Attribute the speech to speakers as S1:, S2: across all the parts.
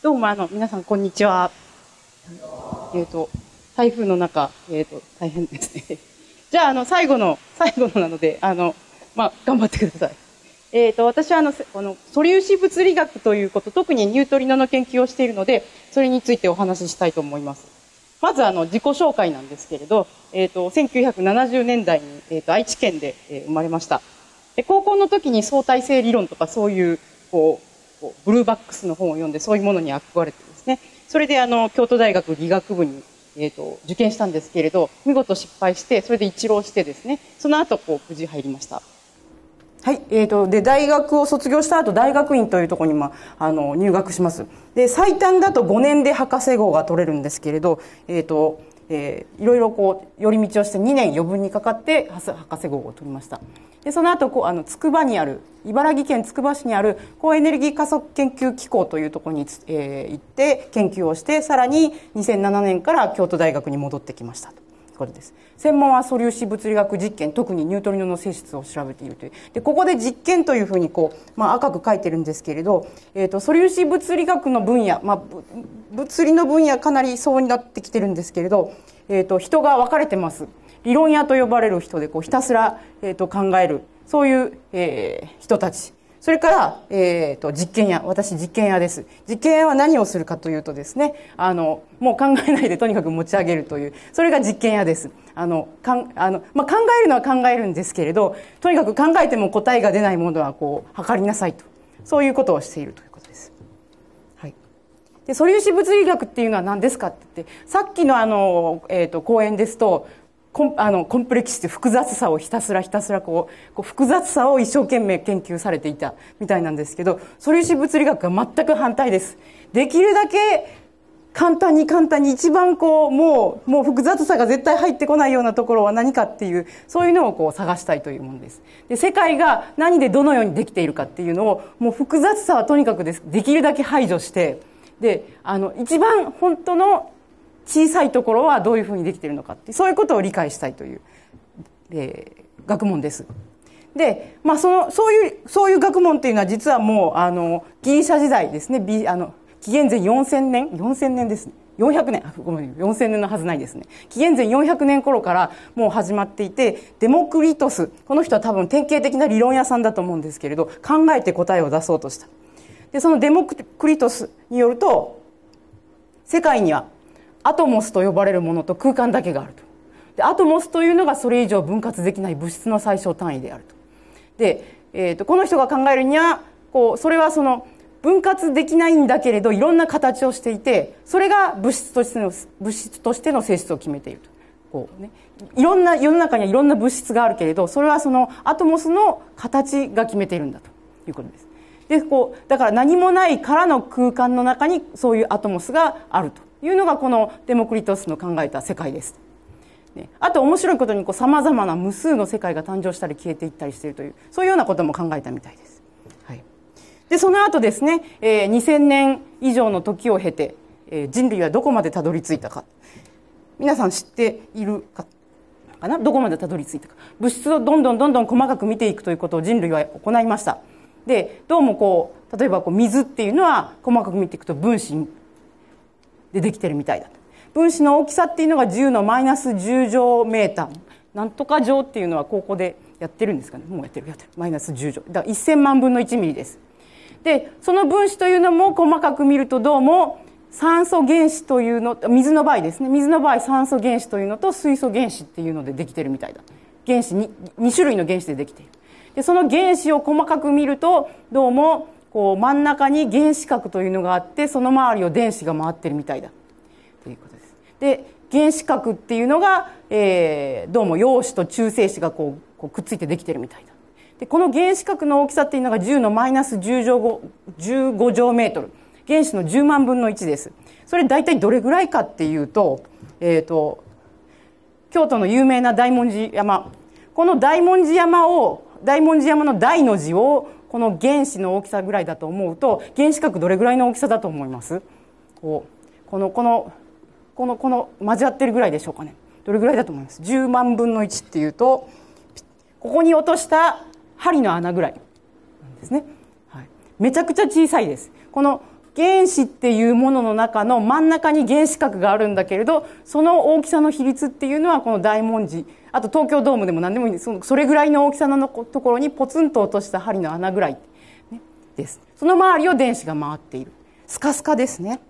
S1: どうもあの、皆さんこんにちは。えっ、ー、と、台風の中、えっ、ー、と、大変ですね。じゃあ、あの、最後の、最後のなので、あの、まあ、頑張ってください。えっ、ー、と、私はあの、この、素粒子物理学ということ、特にニュートリノの研究をしているので、それについてお話ししたいと思います。まずあの、自己紹介なんですけれど、えっ、と、1970年代に、えっ、と、愛知県で、え生まれました。で、高校の時に相対性理論とかそういう、こう、ブルーバックスの本を読んでそういうものに憧れてですねそれであの京都大学理学部に、えーと、受験したんですけれど見事失敗してそれで一浪してですねその後こう無事入りました。はい、えーと、で大学を卒業した後大学院というところに、まあ、あの入学しますで最短だと5年で博士号が取れるんですけれど、えーとえー、いろいろこう寄り道をして2年余分にかかって博士号を取りましたでその後こうあの筑波にある茨城県つくば市にある高エネルギー加速研究機構というところに、えー、行って研究をしてさらに2007年から京都大学に戻ってきましたと。こです専門は素粒子物理学実験特にニュートリノの性質を調べているというでここで実験というふうにこう、まあ、赤く書いてるんですけれど、えーと、素粒子物理学の分野、まあ、物理の分野かなりそうになってきてるんですけれど、えーと、人が分かれてます理論屋と呼ばれる人でこうひたすら、えーと考えるそういう、えー、人たちそれから、えっ、ー、と、実験屋。私、実験屋です。実験屋は何をするかというとですね、あの、もう考えないでとにかく持ち上げるという、それが実験屋です。あの、かん、あの、まあ、考えるのは考えるんですけれど、とにかく考えても答えが出ないものは、こう、測りなさいと。そういうことをしているということです。はい。で、素粒子物理学っていうのは何ですかって言って、さっきのあの、えっ、ー、と、講演ですと、コンあのコンプレックスって複雑さをひたすらひたすらこうこう複雑さを一生懸命研究されていたみたいなんですけど素粒子物理学が全く反対です。できるだけ簡単に簡単に一番こうもうもう複雑さが絶対入ってこないようなところは何かっていうそういうのをこう探したいというものですで世界が何でどのようにできているかっていうのをもう複雑さはとにかくですできるだけ排除してであの一番本当の小さいところはどういうふうにできているのかってそういうことを理解したいという、えー、学問です。で、まあ、そのそういうそういう学問っていうのは実はもうあのギリシャ時代ですね、あの紀元前4000年4000年ですね400年ごめん4000年のはずないですね紀元前400年頃からもう始まっていてデモクリトスこの人は多分典型的な理論屋さんだと思うんですけれど考えて答えを出そうとしたでそのデモクリトスによると世界にはアトモスと呼ばれるものと空間だけがあるとでアトモスというのがそれ以上分割できない物質の最小単位であるとで、えーと、とこの人が考えるにはこうそれはその分割できないんだけれどいろんな形をしていてそれが物質としての物質としての性質を決めているとこう、ね、いろんな世の中にはいろんな物質があるけれどそれはそのアトモスの形が決めているんだということです。でこうだから何もないからの空間の中にそういうアトモスがあるというのがこのデモクリトスの考えた世界です。ね、あと面白いことにさまざまな無数の世界が誕生したり消えていったりしているというそういうようなことも考えたみたいです。はい、でその後ですね、えー、2000年以上の時を経て、えー、人類はどこまでたどり着いたか皆さん知っているかかなどこまでたどり着いたか物質をどんどんどんどん細かく見ていくということを人類は行いました。でどうもこう例えばこう水っていうのは細かく見ていくと分子でできてるみたいだと分子の大きさっていうのが10のマイナス10乗メーターなんとか乗っていうのは高校でやってるんですかねもうやってるやってるマイナス10乗だから1000万分の1ミリですでその分子というのも細かく見るとどうも酸素原子というの水の場合ですね水の場合酸素原子というのと水素原子っていうのでできてるみたいだ原子 2, 2種類の原子でできているでその原子を細かく見るとどうもこう真ん中に原子核というのがあってその周りを電子が回ってるみたいだということです。で原子核っていうのが、えー、どうも陽子と中性子がこうこうくっついてできてるみたいだ。でこの原子核の大きさっていうのが10のマイナス10乗 5, 15乗メートル原子の10万分の1です。それ大体どれぐらいかっていうと,、えーと京都の有名な大文字山この大文字山を大文字山の大の字をこの原子の大きさぐらいだと思うと原子核どれぐらいの大きさだと思いますこうこのこのこのこの交わってるぐらいでしょうかねどれぐらいだと思います10万分の1っていうとここに落とした針の穴ぐらいなんですね、はい、めちゃくちゃ小さいですこの原子っていうものの中の真ん中に原子核があるんだけれどその大きさの比率っていうのはこの大文字あと東京ドームでも何でもいいんですそのそれぐらいの大きさのところにポツンと落とした針の穴ぐらい、ね、ですその周りを電子が回っているスカスカですね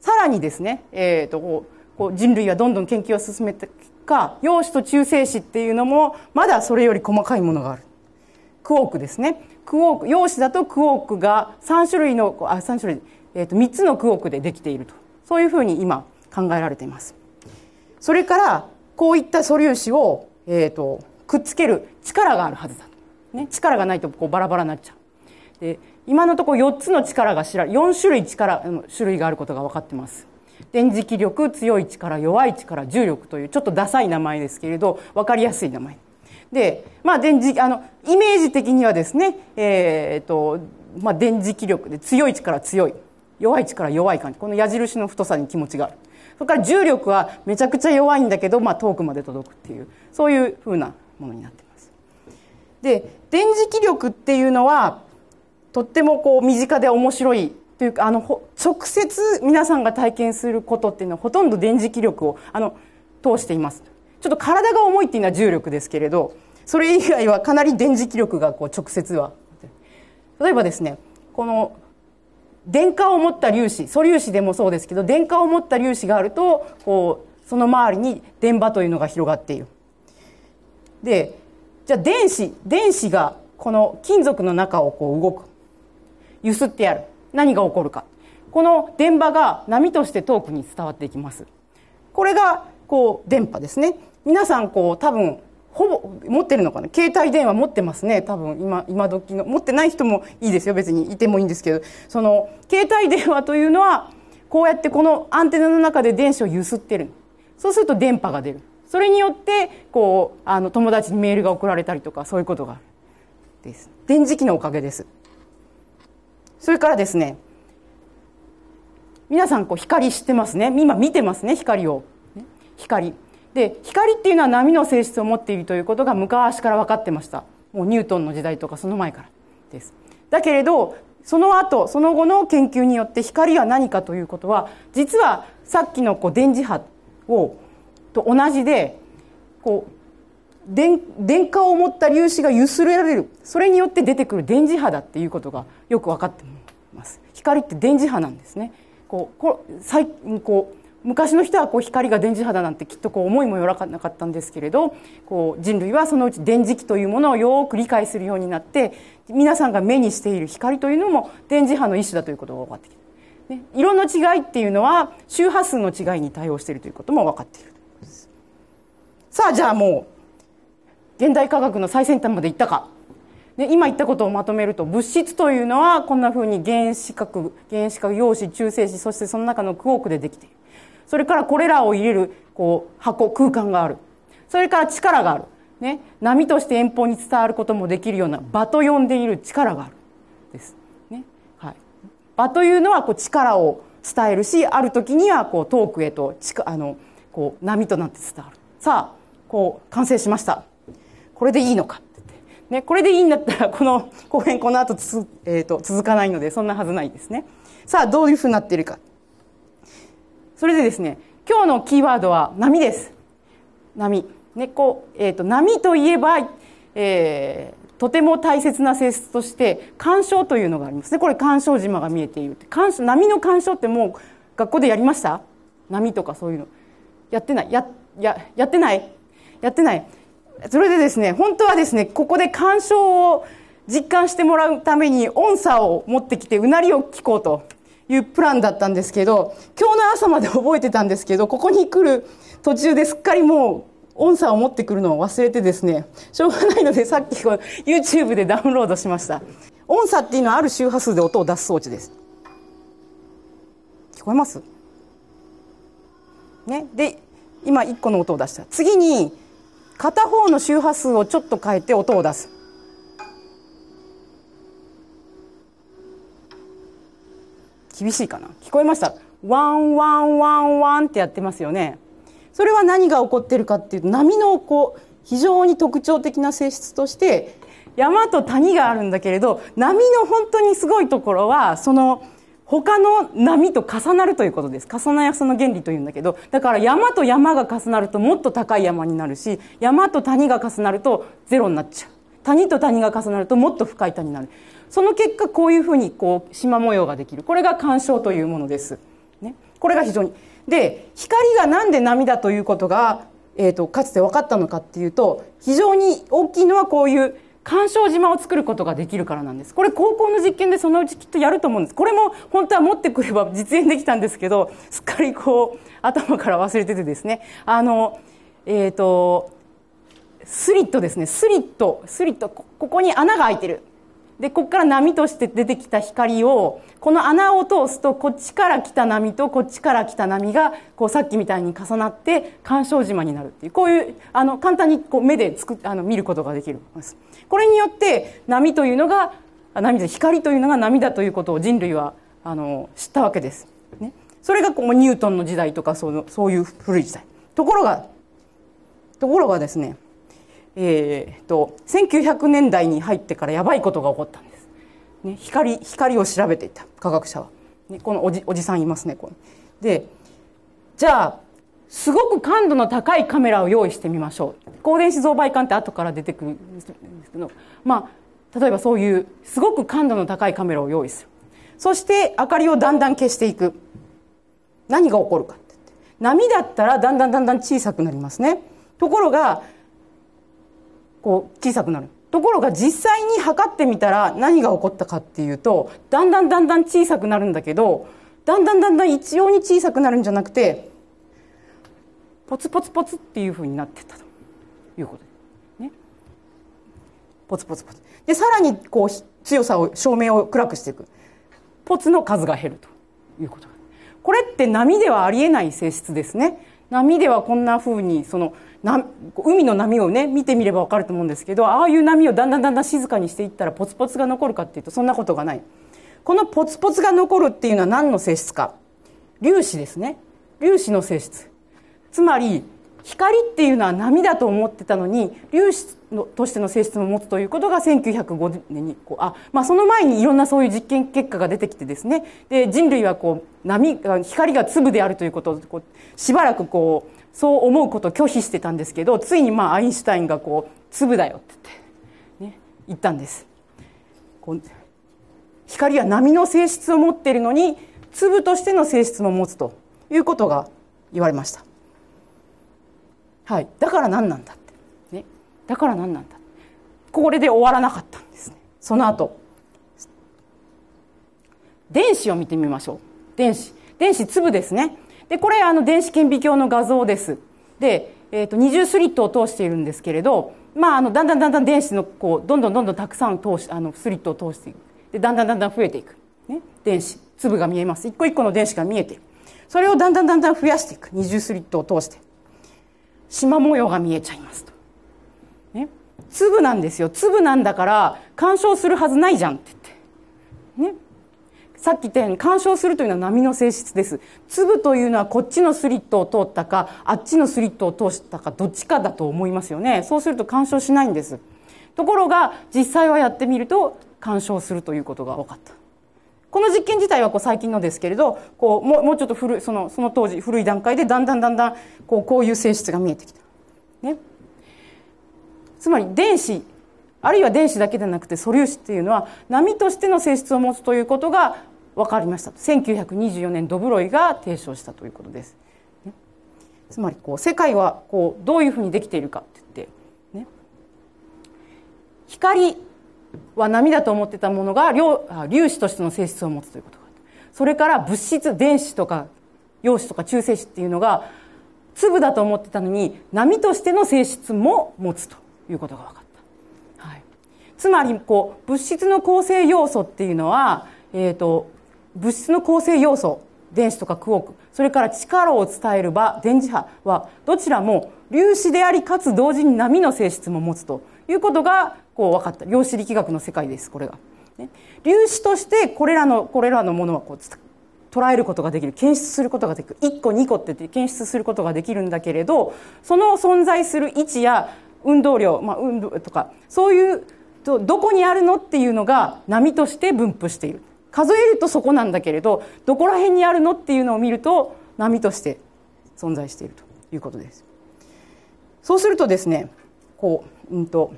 S1: さらにですね、えーと、こう人類はどんどん研究を進めてか陽子と中性子っていうのもまだそれより細かいものがあるクォークですねクォーク陽子だとクォークが3種類のあ3種類、えーと、と3つのクォークでできているとそういうふうに今考えられていますそれからこういった素粒子を、えーと、くっつける力があるはずだと、ね、力がないとこうバラバラになっちゃうで今のところ4つの力が知ら4種類力種類があることが分かってます電磁気力強い力弱い力重力というちょっとダサい名前ですけれど分かりやすい名前で、まあ、電磁あのイメージ的にはですね、えーとまあ、電磁気力で強い力強い弱い力弱い感じこの矢印の太さに気持ちがあるそれから重力はめちゃくちゃ弱いんだけど、まあ、遠くまで届くっていうそういうふうなものになってます。で電磁気力っていうのはとってもこう身近で面白いというかあの直接皆さんが体験することっていうのはほとんど電磁気力をあの通しています。ちょっと体が重いっていうのは重力ですけれどそれ以外はかなり電磁気力がこう直接は例えばですねこの電荷を持った粒子素粒子でもそうですけど電荷を持った粒子があるとこうその周りに電波というのが広がっている。でじゃあ電子電子がこの金属の中をこう動く揺すってやる何が起こるかこの電波が波として遠くに伝わっていきますこれがこう電波ですね皆さんこう多分ほぼ持ってるのかな携帯電話持ってますね多分今今時の持ってない人もいいですよ別にいてもいいんですけどその携帯電話というのはこうやってこのアンテナの中で電子を揺すってるそうすると電波が出るそれによってこうあの友達にメールが送られたりとかそういうことがあるです電磁気のおかげですそれからですね皆さんこう光知ってますね今見てますね光を光で光っていうのは波の性質を持っているということが昔から分かってましたもうニュートンの時代とかその前からですだけれどその後その後の研究によって光は何かということは実はさっきのこう電磁波をと同じでこう電電荷を持った粒子が揺すられるそれによって出てくる電磁波だっていうことがよく分かってます光って電磁波なんですねこうこうこう昔の人はこう光が電磁波だなんてきっとこう思いもよらなかったんですけれどこう人類はそのうち電磁気というものをよく理解するようになって皆さんが目にしている光というのも電磁波の一種だということが分かってきた。ね、色の違いっていうのは周波数の違いに対応しているということも分かっているさあじゃあもう現代科学の最先端までいったかで今言ったことをまとめると物質というのはこんなふうに原子核原子核陽子中性子そしてその中のクォークでできている。それからこれらを入れるこう箱空間があるそれから力がある、ね、波として遠方に伝わることもできるような場と呼んでいる力があるです、ねはい、場というのはこう力を伝えるしある時にはこう遠くへとあのこう波となって伝わるさあこう完成しましたこれでいいのかね、これでいいんだったらこの後編この後つ、えーと、と続かないのでそんなはずないですね。さあどういうふうになっているか。それでですね、今日のキーワードは波です。波。ね、こう、えっ、ー、と、波といえば、えー、とても大切な性質として、干渉というのがありますね。これ、干渉島が見えている。干渉、波の干渉ってもう、学校でやりました波とかそういうの。やってない。や、や、やってないやってない。それでですね、本当はですね、ここで干渉を実感してもらうために音差を持ってきて、うなりを聞こうと。いうプランだったんですけど今日の朝まで覚えてたんですけどここに来る途中ですっかりもう音差を持ってくるのを忘れてですねしょうがないのでさっきこう YouTube でダウンロードしました音差っていうのはある周波数で音を出す装置です聞こえますねで今1個の音を出した次に片方の周波数をちょっと変えて音を出す厳しいかな。聞こえましたワンワンワンワンってやってますよね。それは何が起こってるかっていうと、波のこう、非常に特徴的な性質として、山と谷があるんだけれど、波の本当にすごいところは、その、他の波と重なるということです。重なやその原理というんだけど、だから山と山が重なるともっと高い山になるし、山と谷が重なるとゼロになっちゃう。谷と谷が重なるともっと深い谷になる。その結果こういうふうにこう縞模様ができるこれが干渉というものです。ね、これが非常にで光が何で涙ということが、えーと、とかつて分かったのかっていうと非常に大きいのはこういう干渉島を作ることができるからなんです。これ高校の実験でそのうちきっとやると思うんです。これも本当は持ってくれば実演できたんですけど、すっかりこう頭から忘れててですね。あの、えっ、ー、と、スリットですね。スリット、スリット、ここに穴が開いてる。でここから波として出てきた光をこの穴を通すとこっちから来た波とこっちから来た波がこうさっきみたいに重なって干渉島になるっていうこういうあの簡単にこう目でつくあの見ることができるですこれによって波というのが波で光というのが波だということを人類はあの知ったわけです、ね、それがこうニュートンの時代とかそのそういう古い時代ところがところがですねえーと、1900年代に入ってからやばいことが起こったんです、ね、光光を調べていた科学者は、ね、このおじおじさんいますねこでじゃあすごく感度の高いカメラを用意してみましょう光電子増倍管って後から出てくるんですけどまあ例えばそういうすごく感度の高いカメラを用意するそして明かりをだんだん消していく何が起こるかって波だったらだんだんだんだん小さくなりますねところがこう小さくなるところが実際に測ってみたら何が起こったかっていうとだんだんだんだん小さくなるんだけどだんだんだんだん一様に小さくなるんじゃなくてポツポツポツっていうふうになってったということでねポツポツポツでさらにこう強さを照明を暗くしていくポツの数が減るということこれって波ではありえない性質ですね波ではこんなふうにそのな海の波をね見てみれば分かると思うんですけどああいう波をだんだんだんだん静かにしていったらポツポツが残るかっていうとそんなことがないこのポツポツが残るっていうのは何の性質か粒子ですね粒子の性質つまり光っていうのは波だと思ってたのに粒子のとしての性質も持つということが1905年にこうあ、まあ、その前にいろんなそういう実験結果が出てきてですねで人類はこう波光が粒であるということをこうしばらくこうそう思うことを拒否してたんですけどついにまあアインシュタインがこう粒だよって言って、ね、言ったんです。光は波の性質を持っているのに粒としての性質も持つということが言われました。はい、だから何なんだって、ね、だから何なんだこれで終わらなかったんですねその後電子を見てみましょう電子電子粒ですねでこれあの電子顕微鏡の画像です。で、えーと、と二重スリットを通しているんですけれど、まあ、あのだんだんだんだん電子のこうどんどんどんどんたくさん通しあのスリットを通していくでだんだんだんだん増えていく、ね、電子粒が見えます一個一個の電子が見えているそれをだんだんだんだん増やしていく二重スリットを通して縞模様が見えちゃいますと、ね、粒なんですよ粒なんだから干渉するはずないじゃんって言って、ね、さっき点干渉するというのは波の性質です粒というのはこっちのスリットを通ったかあっちのスリットを通したかどっちかだと思いますよねそうすると干渉しないんですところが実際はやってみると干渉するということが分かったこの実験自体はこう最近のですけれどこうもうもうちょっと古いそのその当時古い段階でだんだんだんだんこうこういう性質が見えてきた。ね、つまり電子あるいは電子だけでなくて素粒子っていうのは波としての性質を持つということが分かりました1924年ドブロイが提唱したということです。つまりこう世界はこうどういうふうにできているかって言って、ね、光は波だと思ってたものが粒子としての性質を持つということそれから物質電子とか陽子とか中性子っていうのが粒だと思ってたのに波としての性質も持つということが分かった、はい、つまりこう物質の構成要素っていうのは、えーと物質の構成要素電子とかクォークそれから力を伝える場電磁波はどちらも粒子でありかつ同時に波の性質も持つということがこう分かった量子力学の世界ですこれが、ね。粒子としてこれらのこれらのものはこう捉えることができる検出することができる1個2個ってって検出することができるんだけれどその存在する位置や運動量、まあ、運動とかそういうどこにあるのっていうのが波として分布している。数えるとそこなんだけれどどこら辺にあるのっていうのを見ると波として存在しているということです。そうするとですねこう、うんと、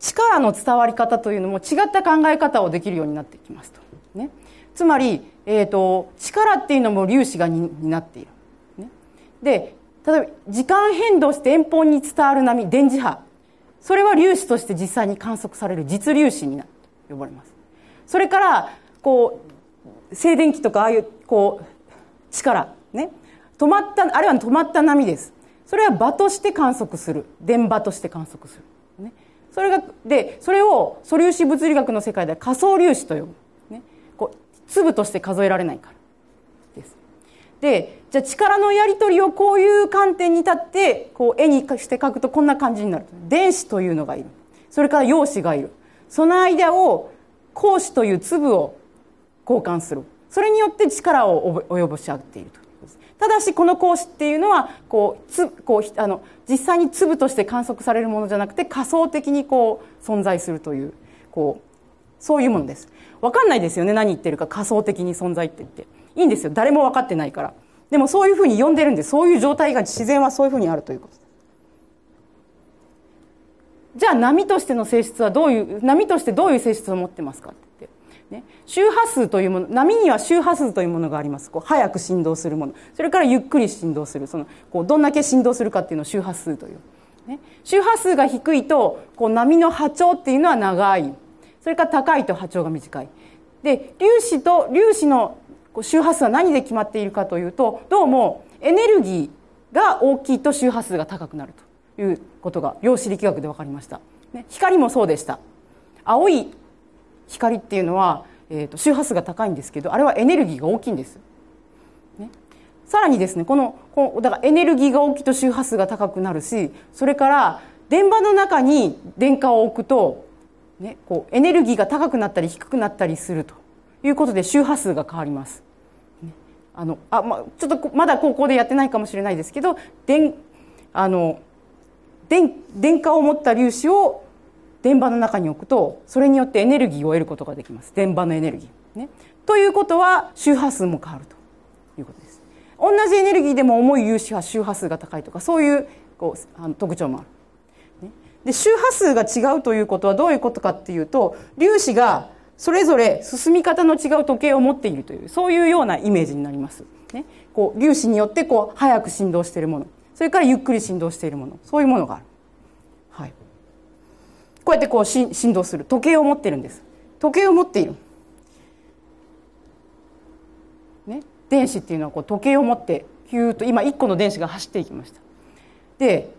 S1: 力の伝わり方というのも違った考え方をできるようになってきますと。ね、つまり、えーと、力っていうのも粒子がになっている。ね、で例えば時間変動して遠方に伝わる波電磁波それは粒子として実際に観測される実粒子になると呼ばれます。それからこう静電気とかああいうこう力ね止まったあるいは止まった波ですそれは場として観測する電場として観測する、ね、それがでそれを素粒子物理学の世界では仮想粒子と呼ぶ、ね、こう粒として数えられないからですでじゃあ力のやり取りをこういう観点に立ってこう絵にして描くとこんな感じになる電子というのがいるそれから陽子がいるその間を光子という粒を交換するそれによって力を及ぼし合っているとただしこの光子っていうのはこうつこうあの実際に粒として観測されるものじゃなくて仮想的にこう存在するというこうそういうものです。わかんないですよね何言ってるか仮想的に存在って言っていいんですよ誰も分かってないからでもそういうふうに呼んでるんでそういう状態が自然はそういうふうにあるということです。じゃあ波としての性質はどういう波としてどういう性質を持ってますかって言って、ね、周波数というもの波には周波数というものがありますこう早く振動するものそれからゆっくり振動するそのこうどんだけ振動するかっていうのを周波数という、ね、周波数が低いとこう波の波長っていうのは長いそれから高いと波長が短いで粒子と粒子の周波数は何で決まっているかというとどうもエネルギーが大きいと周波数が高くなると。いうことが量子力学で分かりました、ね、光もそうでした青い光っていうのは、えーと、周波数が高いんですけどあれはエネルギーが大きいんです、ね、さらにですねこのこのだからエネルギーが大きいと周波数が高くなるしそれから電場の中に電荷を置くと、ね、こうエネルギーが高くなったり低くなったりするということで周波数が変わります。ね、あのあまあ、ちょっとまだ高校でやってないかもしれないですけど電あの電電荷を持った粒子を電場の中に置くとそれによってエネルギーを得ることができます電場のエネルギー。ね、ということは周波数も変わるということです。同じエネルギーでも重い粒子は周波数が高いとかそういうこうあの特徴もある。ね、で周波数が違うということはどういうことかっていうと粒子がそれぞれ進み方の違う時計を持っているというそういうようなイメージになります。ね、こう粒子によってこう早く振動しているものそれからゆっくり振動しているものそういうものがある、はい、こうやってこうし振動する時計を持ってるんです時計を持っている、ね、電子っていうのはこう時計を持ってヒューと今1個の電子が走っていきましたで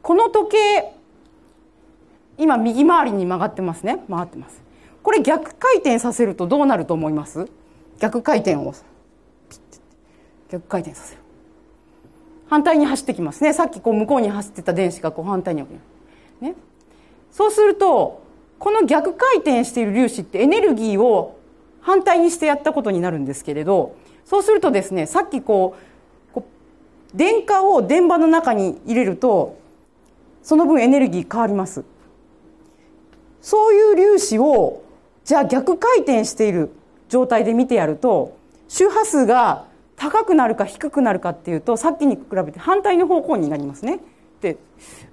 S1: この時計今右回りに曲がってますね回ってますこれ逆回転させるとどうなると思います逆回転を逆回転させる反対に走ってきますねさっきこう向こうに走ってた電子がこう反対にねそうするとこの逆回転している粒子ってエネルギーを反対にしてやったことになるんですけれどそうするとですねさっきこうこう電荷を電場の中に入れるとその分エネルギー変わります。そういう粒子をじゃあ逆回転している状態で見てやると周波数が高くなるか低くなるかっていうとさっきに比べて反対の方向になりますね。で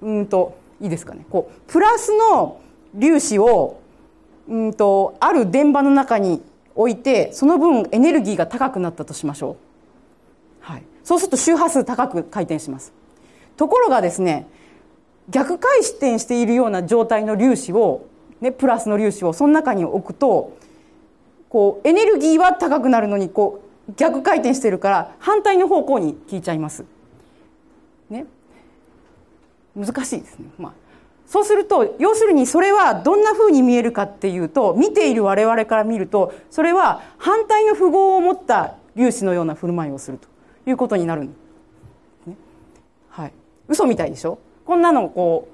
S1: うんといいですかねこうプラスの粒子をうんとある電場の中に置いてその分エネルギーが高くなったとしましょう、はい、そうすると周波数高く回転しますところがですね逆回転しているような状態の粒子を、ね、プラスの粒子をその中に置くとこうエネルギーは高くなるのにこう逆回転してるから反対の方向に聞いちゃいます。ね、難しいですね、まあ、そうすると要するにそれはどんなふうに見えるかっていうと見ている我々から見るとそれは反対の符号を持った粒子のような振る舞いをするということになるんねはい、嘘みたいでしょこんなのこ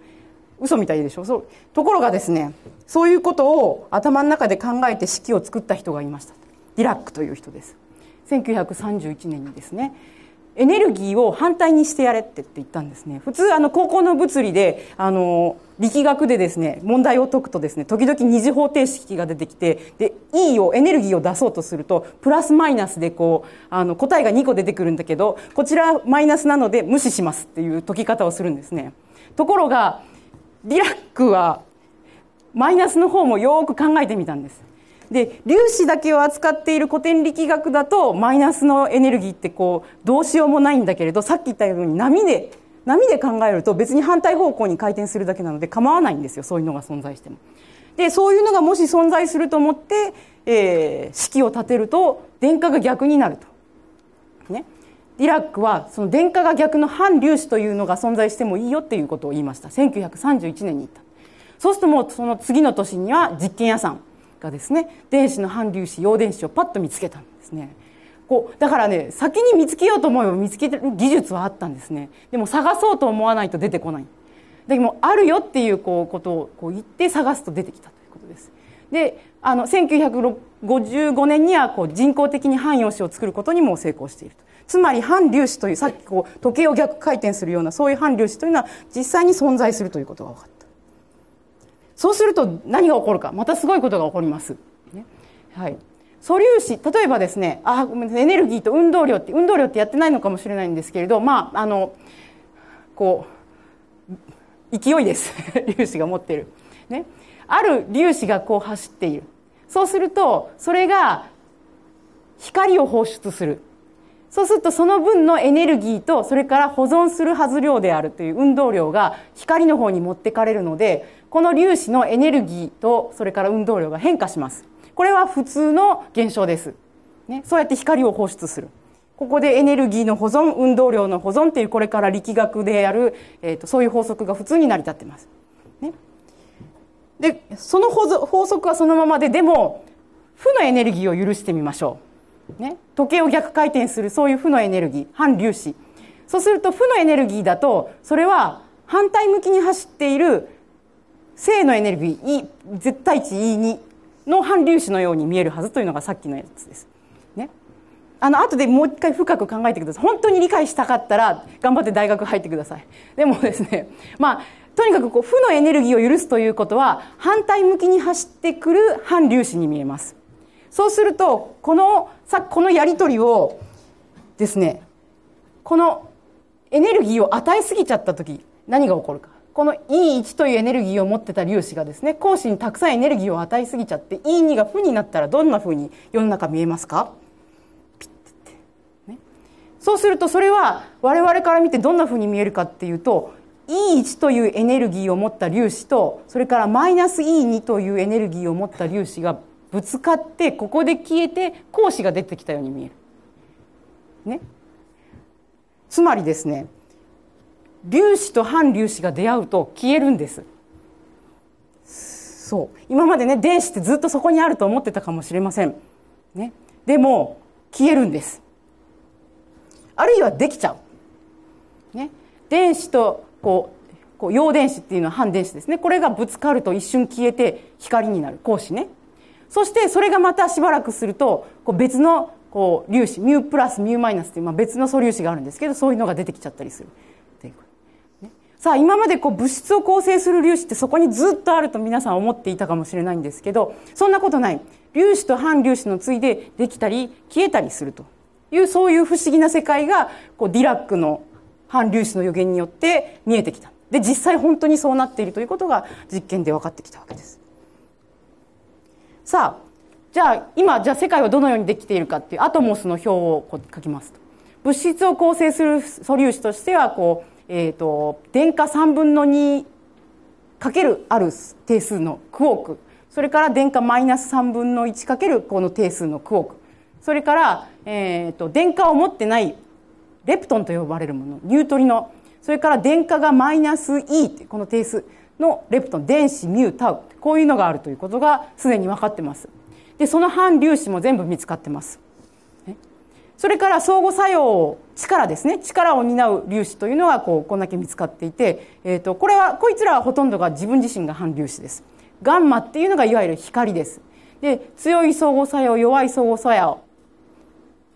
S1: う嘘みたいでしょそうところがですねそういうことを頭の中で考えて式を作った人がいましたディラックという人です。1931年にですねエネルギーを反対にしてやれって言ったんですね普通あの高校の物理であの力学でですね問題を解くとですね時々二次方程式が出てきてで E をエネルギーを出そうとするとプラスマイナスでこうあの答えが2個出てくるんだけどこちらマイナスなので無視しますっていう解き方をするんですねところがディラックはマイナスの方もよく考えてみたんですで粒子だけを扱っている古典力学だとマイナスのエネルギーってこうどうしようもないんだけれどさっき言ったように波で波で考えると別に反対方向に回転するだけなので構わないんですよそういうのが存在しても。でそういうのがもし存在すると思って、えー、式を立てると電荷が逆になると。ね。ディラックはその電荷が逆の反粒子というのが存在してもいいよっていうことを言いました1931年に言ったそうするともうその次の年には実験屋さんがですね電子の反粒子陽電子をパッと見つけたんですねこうだからね先に見つけようと思えば見つける技術はあったんですねでも探そうと思わないと出てこないでもあるよっていうこうことをこう言って探すと出てきたということですであの1955年にはこう人工的に反陽子を作ることにも成功しているとつまり反粒子というさっきこう時計を逆回転するようなそういう反粒子というのは実際に存在するということが分かったそうすると何が起こるかまたすごいことが起こります。ねはい、素粒子例えばですねあごめんなさいエネルギーと運動量って運動量ってやってないのかもしれないんですけれどまああのこう勢いです 粒子が持ってる。ね、ある粒子がこう走っているそうするとそれが光を放出するそうするとその分のエネルギーとそれから保存するはず量であるという運動量が光の方に持ってかれるのでこの粒子のエネルギーとそれから運動量が変化しますこれは普通の現象です、ね、そうやって光を放出するここでエネルギーの保存運動量の保存っていうこれから力学でやる、えーと、とそういう法則が普通に成り立ってます、ね、でその法則はそのままででも負のエネルギーを許してみましょう、ね、時計を逆回転するそういう負のエネルギー反粒子そうすると負のエネルギーだとそれは反対向きに走っている正のエネルギー、e、絶対値 E2 の反粒子のように見えるはずというのがさっきのやつです。ね。あの後でもう一回深く考えてください本当に理解したかったら頑張って大学入ってくださいでもですねまあとにかくこう負のエネルギーを許すということは反対向きに走ってくる反粒子に見えますそうするとこのさこのやり取りをですねこのエネルギーを与えすぎちゃった時何が起こるかこの E1 というエネルギーを持ってた粒子がですね光子にたくさんエネルギーを与えすぎちゃって E2 が負になったらどんなふうに世の中見えますかそうするとそれは我々から見てどんなふうに見えるかっていうと E1 というエネルギーを持った粒子とそれからマイナス E2 というエネルギーを持った粒子がぶつかってここで消えて光子が出てきたように見える。ね。つまりですね粒子と反粒子が出会うと消えるんですそう今までね電子ってずっとそこにあると思ってたかもしれません、ね、でも消えるんですあるいはできちゃう、ね、電子とこうこう陽電子っていうのは反電子ですねこれがぶつかると一瞬消えて光になる光子ねそしてそれがまたしばらくするとこう別のこう粒子ミュープラスミューマイナスっていう、まあ、別の素粒子があるんですけどそういうのが出てきちゃったりするさあ今までこう物質を構成する粒子ってそこにずっとあると皆さん思っていたかもしれないんですけどそんなことない粒子と反粒子の対でできたり消えたりするというそういう不思議な世界がこうディラックの反粒子の予言によって見えてきたで実際本当にそうなっているということが実験で分かってきたわけです。さあじゃあ今じゃあ世界はどのようにできているかっていうアトモスの表をこう書きますと。物質を構成する素粒子としてはこうえーと、電荷3分の2かけるある定数のクォークそれから電荷マイナス3分の1かけるこの定数のクォークそれから、えーと、と電荷を持ってないレプトンと呼ばれるものニュートリノそれから電荷がマイナス E ってこの定数のレプトン電子ミュータウこういうのがあるということがすでに分かってます。でその反粒子も全部見つかってます。それから相互作用力ですね力を担う粒子というのがこうこんだけ見つかっていて、えー、とこれはこいつらはほとんどが自分自身が反粒子ですガンマっていうのがいわゆる光ですで強い相互作用弱い相互作用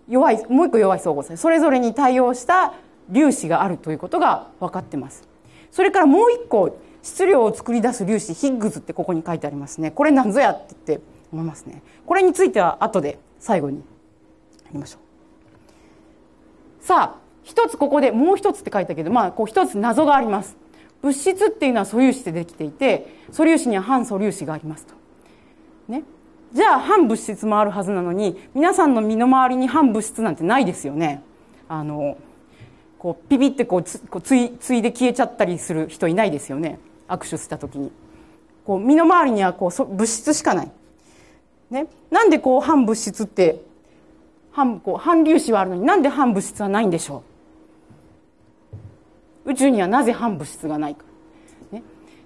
S1: 弱いもう一個弱い相互作用それぞれに対応した粒子があるということが分かってますそれからもう一個質量を作り出す粒子ヒッグズってここに書いてありますねこれ何ぞやって思いますねこれについては後で最後にやりましょうさあ一つここでもう一つって書いたけどまあこう一つ謎があります物質っていうのは素粒子でできていて素粒子には反素粒子がありますと。ね、じゃあ反物質もあるはずなのに皆さんの身の回りに反物質なんてないですよね。あのこうピピってこうつこうついついで消えちゃったりする人いないですよね握手した時に。こう身の回りにはこう物質しかない。ね、なんでこう反物質って反こう反粒子はあるのになんで反物質はないんでしょう宇宙にはなぜ反物質がないか、ね、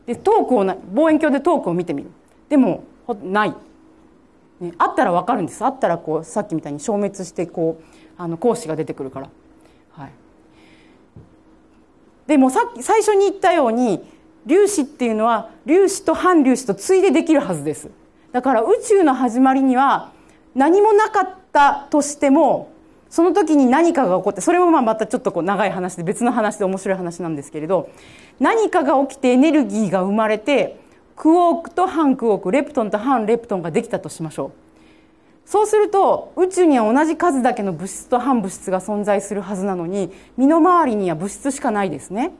S1: で遠くをな望遠鏡でトークを見てみるでもない、ね、あったら分かるんですあったらこうさっきみたいに消滅してこうあの光子が出てくるから、はい、でもさっき最初に言ったように粒子っていうのは粒子と反粒子といでできるはずですだから宇宙の始まりには何もなかったったとしてもその時に何かが起こってそれもまあまたちょっとこう長い話で別の話で面白い話なんですけれど何かが起きてエネルギーが生まれてクォークと反クォークレプトンと反レプトンができたとしましょうそうすると宇宙には同じ数だけの物質と反物質が存在するはずなのに身の回りには物質しかないですね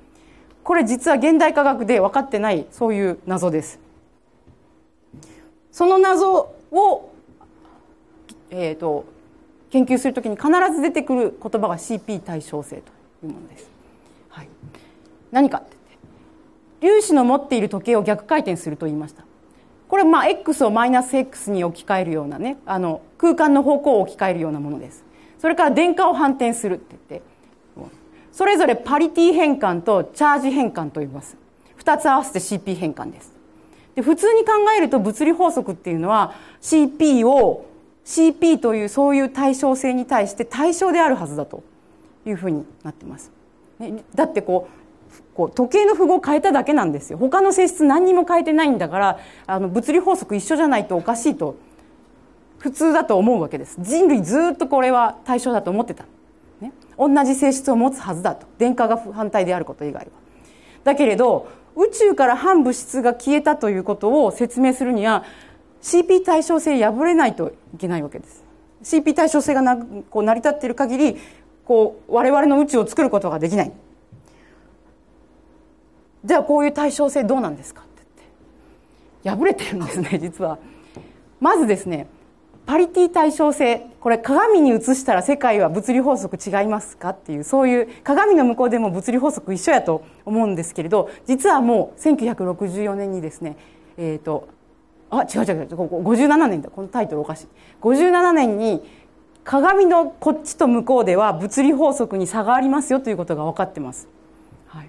S1: これ実は現代科学で分かってないそういう謎ですその謎をえーと、研究するときに必ず出てくる言葉が CP 対称性というものです。はい、何かって粒子の持っている時計を逆回転すると言いました。これまあ X をマイナス X に置き換えるようなねあの空間の方向を置き換えるようなものです。それから電荷を反転するって言ってそれぞれパリティ変換とチャージ変換と言います。2つ合わせて CP 変換です。で普通に考えると物理法則っていうのは CP を CP というそういう対称性に対して対称であるはずだというふうになってます。だってこうこう時計の符号を変えただけなんですよ他の性質何にも変えてないんだからあの物理法則一緒じゃないとおかしいと普通だと思うわけです人類ずっとこれは対象だと思ってた、ね、同じ性質を持つはずだと電荷が反対であること以外はだけれど宇宙から反物質が消えたということを説明するには CP 対称性破れないといけないわけです。CP 対称性がなこう成り立っている限りこう我々の宇宙を作ることができない。じゃあこういう対称性どうなんですかって言って破れてるんですね 実は。まずですねパリティ対称性これ鏡に映したら世界は物理法則違いますかっていうそういう鏡の向こうでも物理法則一緒やと思うんですけれど実はもう1964年にですねえーとあ違う違う違う57年だこのタイトルおかしい57年に鏡のこっちと向こうでは物理法則に差がありますよということが分かってます、はい、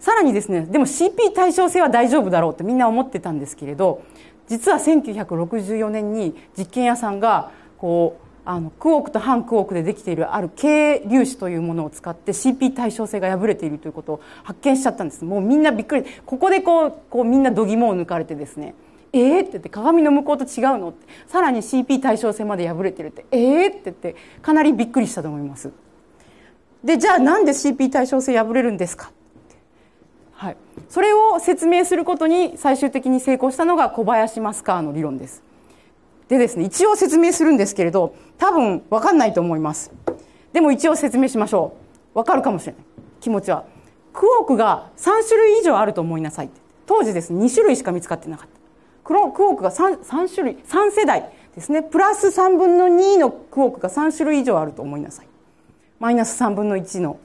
S1: さらにですねでも CP 対称性は大丈夫だろうってみんな思ってたんですけれど実は1964年に実験屋さんがこうあのクオークと反クオークでできているある K 粒子というものを使って CP 対称性が破れているということを発見しちゃったんですもうみんなびっくりここでこうこうみんな度肝を抜かれてですねえーって言って鏡の向こうと違うのってさらに CP 対称性まで破れてるってえーって言ってかなりびっくりしたと思いますでじゃあなんで CP 対称性破れるんですかはい、それを説明することに最終的に成功したのが小林マスカーの理論です。でですね、一応説明するんですけれど、多分分かんないと思います。でも一応説明しましょう。分かるかもしれない。気持ちは。クオークが3種類以上あると思いなさい。当時ですね、2種類しか見つかってなかったクロクオークが 3, 3種類3世代ですねプラス3分の2のクオークが3種類以上あると思いなさいマイナス3分の1の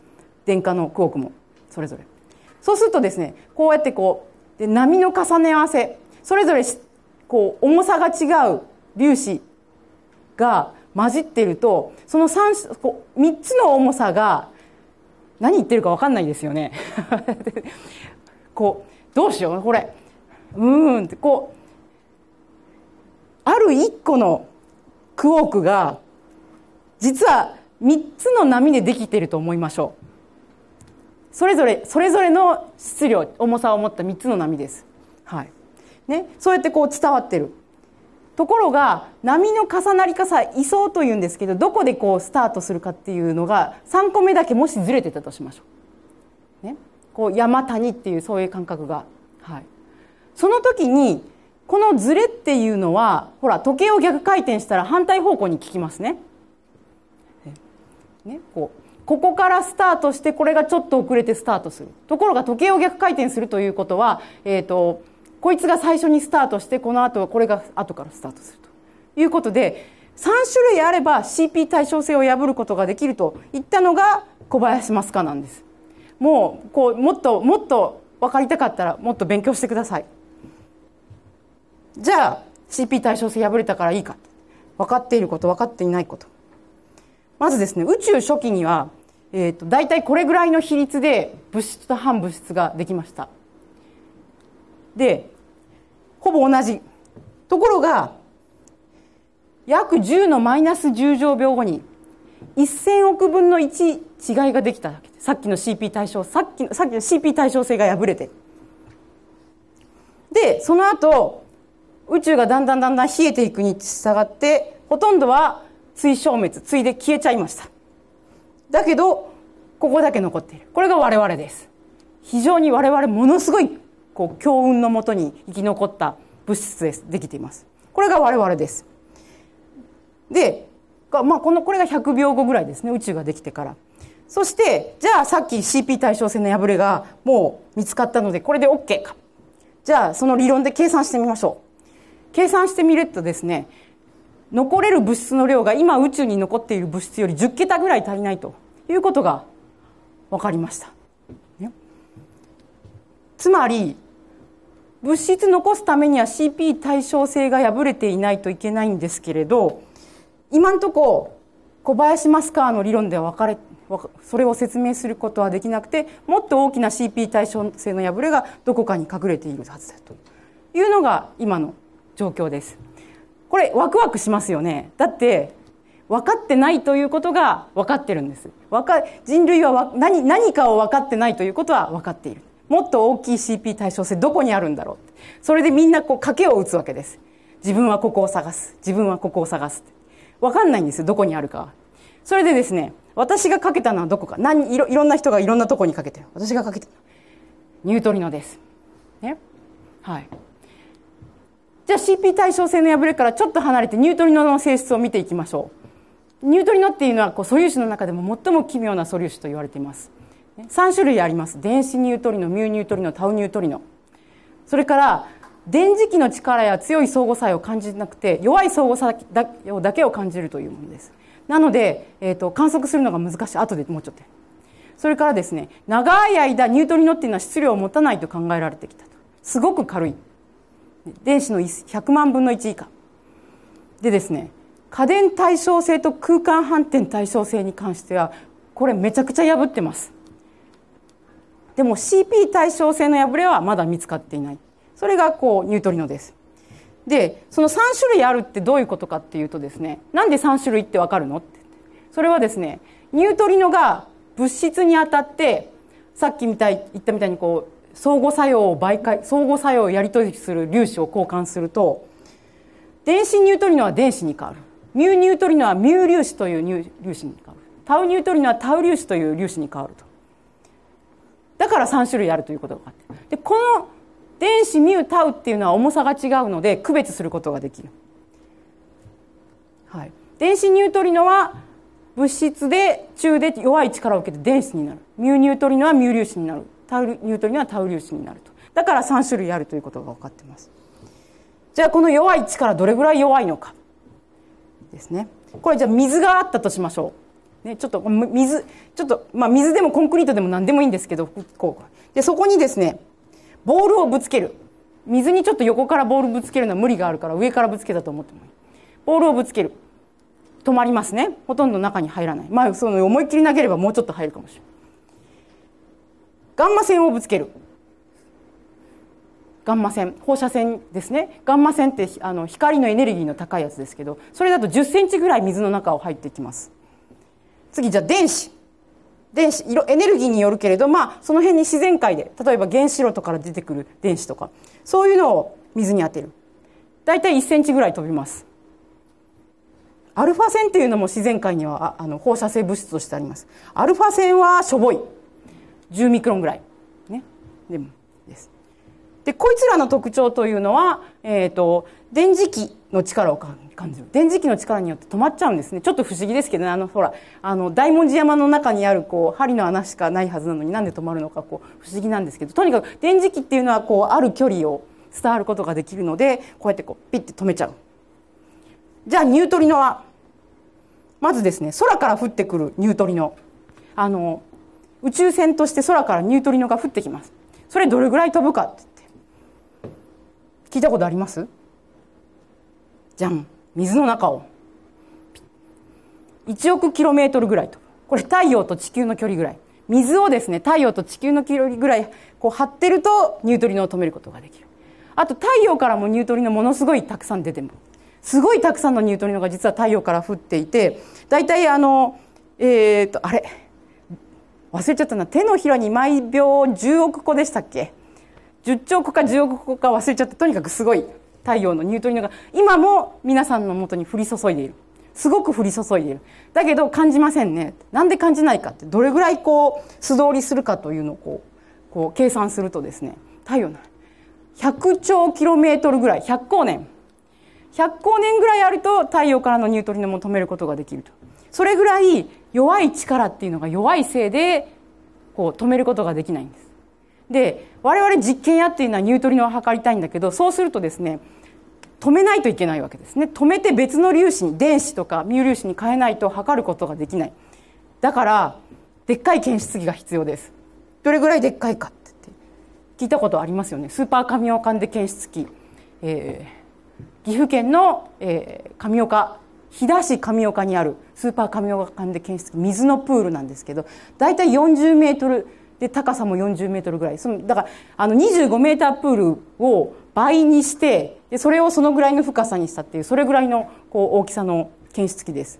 S1: 電荷のクオークもそれぞれそうするとですねこうやってこうで波の重ね合わせそれぞれこう重さが違う粒子が混じってるとその 3, こう3つの重さが何言ってるか分かんないですよね こうどうしようこれうーんってこうある一個のクォークが実は3つの波でできていると思いましょうそれぞれそれぞれの質量重さを持った3つの波です、はいね、そうやってこう伝わってるところが波の重なり方位相というんですけどどこでこうスタートするかっていうのが3個目だけもしずれてたとしましょう。ね、こう山谷っていうそういう感覚が。はい、その時にこのズレっていうのはほら時計を逆回転したら反対方向に効きますね。ねこうここからスタートしてこれがちょっと遅れてスタートするところが時計を逆回転するということは、えーと、こいつが最初にスタートしてこの後はこれが後からスタートするということで3種類あれば CP 対称性を破ることができると言ったのが小林マスカなんです。もうこうもっともっと分かりたかったらもっと勉強してください。じゃあ CP 対称性破れたからいいか分かっていること分かっていないことまずですね宇宙初期には、えーと、大体これぐらいの比率で物質と反物質ができましたでほぼ同じところが約10のマイナス10乗秒後に1000億分の1違いができただけでさっきの CP 対称さっきのさっきの CP 対称性が破れてでその後宇宙がだんだんだんだん冷えていくに従ってほとんどは追消滅ついで消えちゃいましただけどここだけ残っているこれが我々です非常に我々ものすごいこう強運のもとに生き残った物質ですできていますこれが我々ですで、まあ、このこれが100秒後ぐらいですね宇宙ができてからそしてじゃあさっき CP 対称性の破れがもう見つかったのでこれで OK かじゃあその理論で計算してみましょう計算してみるとですね残れる物質の量が今宇宙に残っている物質より10桁ぐらい足りないということが分かりました。つまり物質残すためには CP 対称性が破れていないといけないんですけれど今んとこ小林マスカーの理論では分かれそれを説明することはできなくてもっと大きな CP 対称性の破れがどこかに隠れているはずだというのが今の状況です。これワクワクしますよね。だって分かってないということが分かってるんです。人類は何何かを分かってないということは分かっている。もっと大きい CP 対称性どこにあるんだろうそれでみんなこう賭けを打つわけです自分はここを探す自分はここを探す分かんないんですどこにあるかそれでですね私がかけたのはどこか何いろいろんな人がいろんなとこにかけてる私がかけたニュートリノですねはいじゃあ CP 対称性の破れからちょっと離れてニュートリノの性質を見ていきましょう。ニュートリノっていうのはこう素粒子の中でも最も奇妙な素粒子と言われています。3種類あります。電子ニュートリノ、ミューニュートリノ、タウニュートリノ。それから電磁気の力や強い相互作用を感じなくて弱い相互作用だけを感じるというものです。なので、えーと、と観測するのが難しい後でもうちょっとそれからですね長い間ニュートリノっていうのは質量を持たないと考えられてきたとすごく軽い電子の100万分の1以下でですね家電対称性と空間反転対称性に関してはこれめちゃくちゃ破ってますでも CP 対称性の破れはまだ見つかっていないそれがこうニュートリノですでその3種類あるってどういうことかっていうとですねなんで3種類ってわかるのってそれはですねニュートリノが物質に当たってさっきみたい言ったみたいにこう相互作用を媒介相互作用をやり取りする粒子を交換すると電子ニュートリノは電子に変わるミューニュートリノはミュー粒子という粒子に変わるタウニュートリノはタウ粒子という粒子に変わるとだから3種類あるということがあってでこの電子ミュータウっていうのは重さが違うので区別することができる、はい、電子ニュートリノは物質で中で弱い力を受けて電子になるミューニュートリノはミュー粒子になるニュートリノはタウリウスになるとだから3種類あるということが分かってますじゃあこの弱い力どれぐらい弱いのかですねこれじゃあ水があったとしましょう、ね、ちょっと水ちょっと、まあ、水でもコンクリートでも何でもいいんですけどこうでそこにですねボールをぶつける水にちょっと横からボールぶつけるのは無理があるから上からぶつけたと思ってもいいボールをぶつける止まりますねほとんど中に入らないまあその思いっきり投げればもうちょっと入るかもしれないガンマ線をぶつけるガンマ線放射線ですねガンマ線ってあの光のエネルギーの高いやつですけどそれだと1 0ンチぐらい水の中を入ってきます次じゃあ電子電子エネルギーによるけれどまあその辺に自然界で例えば原子炉とかから出てくる電子とかそういうのを水に当てる大体1センチぐらい飛びますアルファ線っていうのも自然界にはあの放射性物質としてありますアルファ線はしょぼい10ミクロンぐらい。ね。でも、です。で、こいつらの特徴というのは、えっ、ー、と、電磁気の力を感じる。電磁気の力によって止まっちゃうんですね。ちょっと不思議ですけどね、あの、ほら、あの、大文字山の中にある、こう、針の穴しかないはずなのになんで止まるのか、こう、不思議なんですけど、とにかく電磁気っていうのは、こう、ある距離を伝わることができるので、こうやってこう、ピッて止めちゃう。じゃあ、ニュートリノは、まずですね、空から降ってくるニュートリノ。あの、宇宙船として空からニュートリノが降ってきますそれどれぐらい飛ぶかって聞いたことありますじゃん水の中を1億キロメートルぐらいとこれ太陽と地球の距離ぐらい水をですね太陽と地球の距離ぐらいこう張ってるとニュートリノを止めることができるあと太陽からもニュートリノものすごいたくさん出てますすごいたくさんのニュートリノが実は太陽から降っていて大体あのえっ、ー、とあれ忘れちゃったな手のひらに毎秒10億個でしたっけ10兆個か10億個か忘れちゃってとにかくすごい太陽のニュートリノが今も皆さんのもとに降り注いでいるすごく降り注いでいるだけど感じませんねなんで感じないかってどれぐらいこう素通りするかというのをこうこう計算するとですね太陽の100兆キロメートルぐらい100光年100光年ぐらいあると太陽からのニュートリノも止めることができるとそれぐらい弱い力っていうのが弱いせいでこう止めることができないんです。で我々実験やっていうのはニュートリノを測りたいんだけどそうするとですね止めないといけないわけですね止めて別の粒子に電子とかミュー粒子に変えないと測ることができないだからでっかい検出器が必要ですどれぐらいでっかいかって聞いたことありますよねスーパー神岡で検出器、えー、岐阜県の、えー、神岡飛騨市神岡にあるスーパー神岡館で検出水のプールなんですけど大体40メートルで高さも40メートルぐらいそのだからあの25メータープールを倍にしてでそれをそのぐらいの深さにしたっていうそれぐらいのこう大きさの検出器です。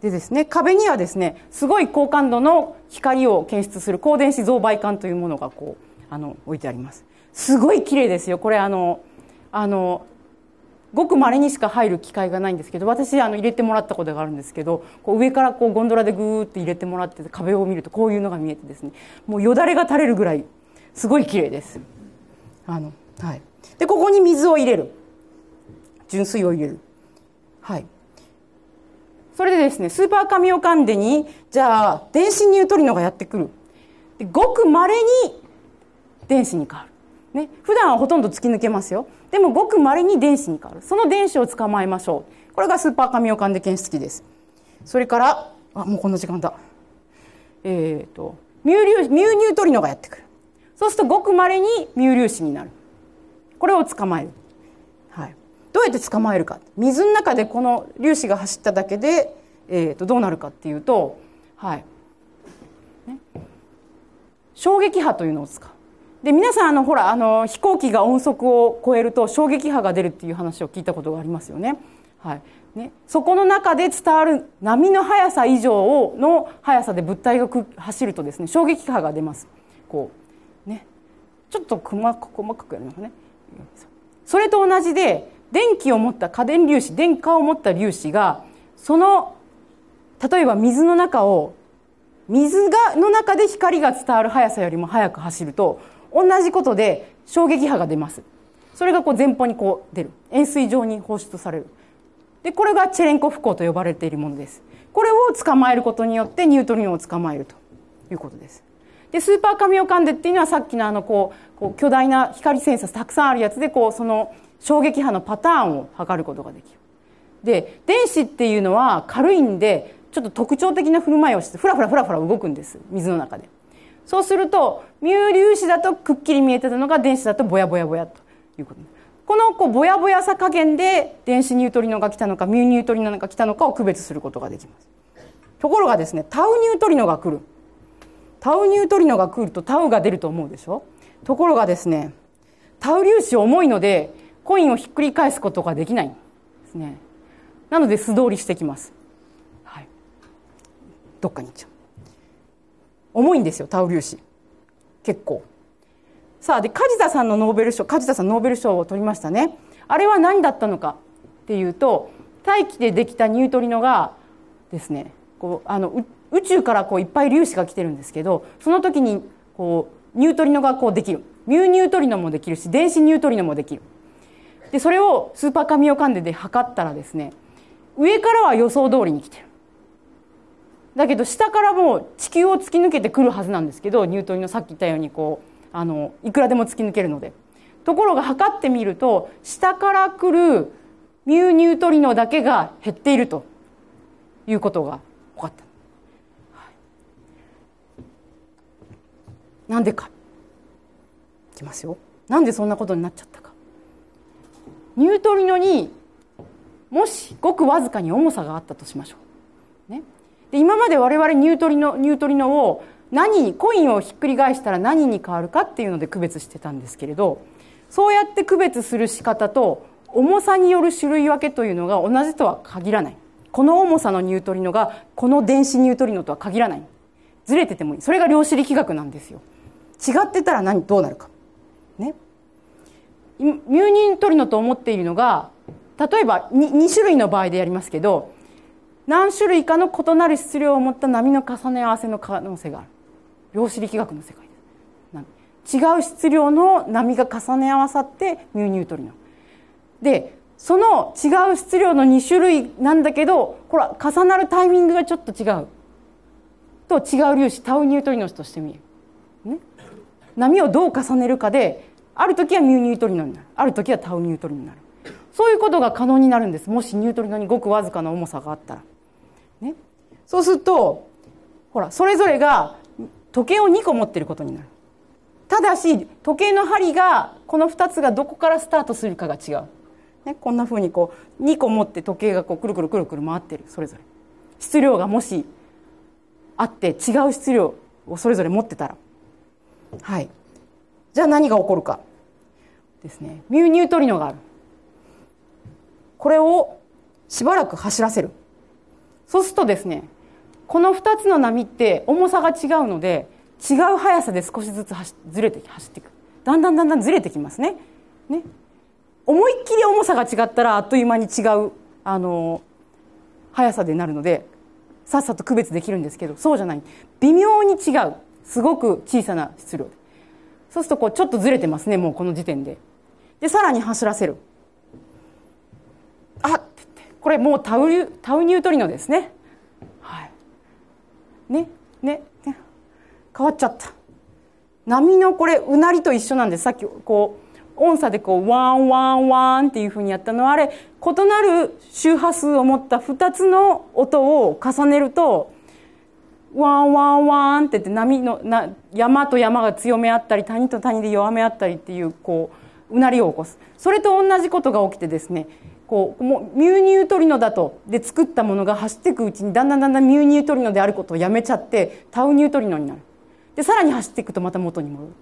S1: でですね、壁にはですねすごい高感度の光を検出する光電子増倍管というものがこうあの置いてありますすごい綺麗ですよこれあのあのごくまれにしか入る機会がないんですけど私あの入れてもらったことがあるんですけどこう上からこうゴンドラでぐーって入れてもらって壁を見るとこういうのが見えてですねもうよだれが垂れるぐらいすごい綺麗です。あのはい、でここに水を入れる純水を入れる。はいそれでですねスーパーカミオカンデにじゃあ電子ニュートリノがやってくるでごくまれに電子に変わる、ね普段はほとんど突き抜けますよでもごく稀に電子に変わる。その電子を捕まえましょう。これがスーパーカミオカンデ検出器です。それから、あ、もうこんな時間だ。えっ、ー、と、ミュ粒、ミュニュートリノがやってくる。そうするとごく稀にミュー粒子になる。これを捕まえる。はい。どうやって捕まえるか。水の中でこの粒子が走っただけで、えっ、ー、と、どうなるかっていうと、はい。ね、衝撃波というのを使う。で皆さんあのほらあの飛行機が音速を超えると衝撃波が出るっていう話を聞いたことがありますよね。はい、ね、そこの中で伝わる波の速さ以上の速さで物体が走るとですね衝撃波が出ますこう、ね、ちょっと細かく細かくやりますねそれと同じで電気を持った家電粒子電荷を持った粒子がその例えば水の中を水がの中で光が伝わる速さよりも速く走ると同じことで衝撃波が出ますそれがこう前方にこう出る円錐状に放出されるでこれがチェレンコフ光と呼ばれているものですこれを捕まえることによってニュートリノを捕まえるということですでスーパーカミオカンデっていうのはさっきのあのこうこう巨大な光センサーたくさんあるやつでこうその衝撃波のパターンを測ることができるで電子っていうのは軽いんでちょっと特徴的な振る舞いをしてフラフラフラフラ動くんです水の中でそうすると、ミュー粒子だとくっきり見えてたのが電子だとぼやぼやぼやということこのこうぼやぼやさ加減で電子ニュートリノが来たのかミューニュートリノが来たのかを区別することができます。ところがですね、タウニュートリノが来る。タウニュートリノが来るとタウが出ると思うでしょところがですね、タウ粒子重いのでコインをひっくり返すことができないんですね。なので素通りしてきます。はい。どっかに行っちゃう。重いんですよタウ粒子結構さあで梶田さんのノーベル賞梶田さんノーベル賞を取りましたねあれは何だったのかっていうと大気でできたニュートリノがですねこうあの宇宙からこういっぱい粒子が来てるんですけどその時にこうニュートリノがこうできるミューニュートリノもできるし電子ニュートリノもできるでそれをスーパーカミオカンデで測ったらですね上からは予想通りに来てるだけど下からもう地球を突き抜けてくるはずなんですけどニュートリノさっき言ったようにこうあのいくらでも突き抜けるので。ところが測ってみると下から来るミューニュートリノだけが減っているということが分かった。はい、なんでかいきますよ。なんでそんなことになっちゃったか。ニュートリノにもしごくわずかに重さがあったとしましょう。で今まで我々ニュートリノニュートリノを何にコインをひっくり返したら何に変わるかっていうので区別してたんですけれどそうやって区別する仕方と重さによる種類分けというのが同じとは限らないこの重さのニュートリノがこの電子ニュートリノとは限らないずれててもいいそれが量子力学なんですよ違ってたら何どうなるかねミューニュートリノと思っているのが例えば 2, 2種類の場合でやりますけど何種類かの異なる質量を持った波の重ね合わせの可能性がある量子力学の世界で違う質量の波が重ね合わさってミューニュートリノでその違う質量の2種類なんだけどこれ重なるタイミングがちょっと違うと違う粒子タウニュートリノスとして見える、ね、波をどう重ねるかである時はミューニュートリノになるある時はタウニュートリノになるそういうことが可能になるんですもしニュートリノにごくわずかな重さがあったら。そうするとほらそれぞれが時計を2個持ってることになるただし時計の針がこの2つがどこからスタートするかが違う、ね、こんなふうにこう2個持って時計がこうくるくるくるくる回ってるそれぞれ質量がもしあって違う質量をそれぞれ持ってたらはいじゃあ何が起こるかですねミューニュートリノがあるこれをしばらく走らせるそうするとですねこの2つの波って重さが違うので違う速さで少しずつずれて走っていくだんだんだんだんずれてきますね。ね思いっきり重さが違ったらあっという間に違うあの速さでなるのでさっさと区別できるんですけどそうじゃない微妙に違うすごく小さな質量でそうするとこうちょっとずれてますねもうこの時点ででさらに走らせるあっこれもうタウタウニュートリノですねねねね変わっちゃった波のこれうなりと一緒なんですさっきこう音差でこうワンワンワンっていうふうにやったのはあれ異なる周波数を持った2つの音を重ねるとワンワンワンって言って波のな山と山が強めあったり谷と谷で弱めあったりっていうこううなりを起こすそれと同じことが起きてですねこうもうミューニュートリノだとで作ったものが走っていくうちにだんだんだんだんミューニュートリノであることをやめちゃってタウニュートリノになるでさらに走っていくとまた元に戻る、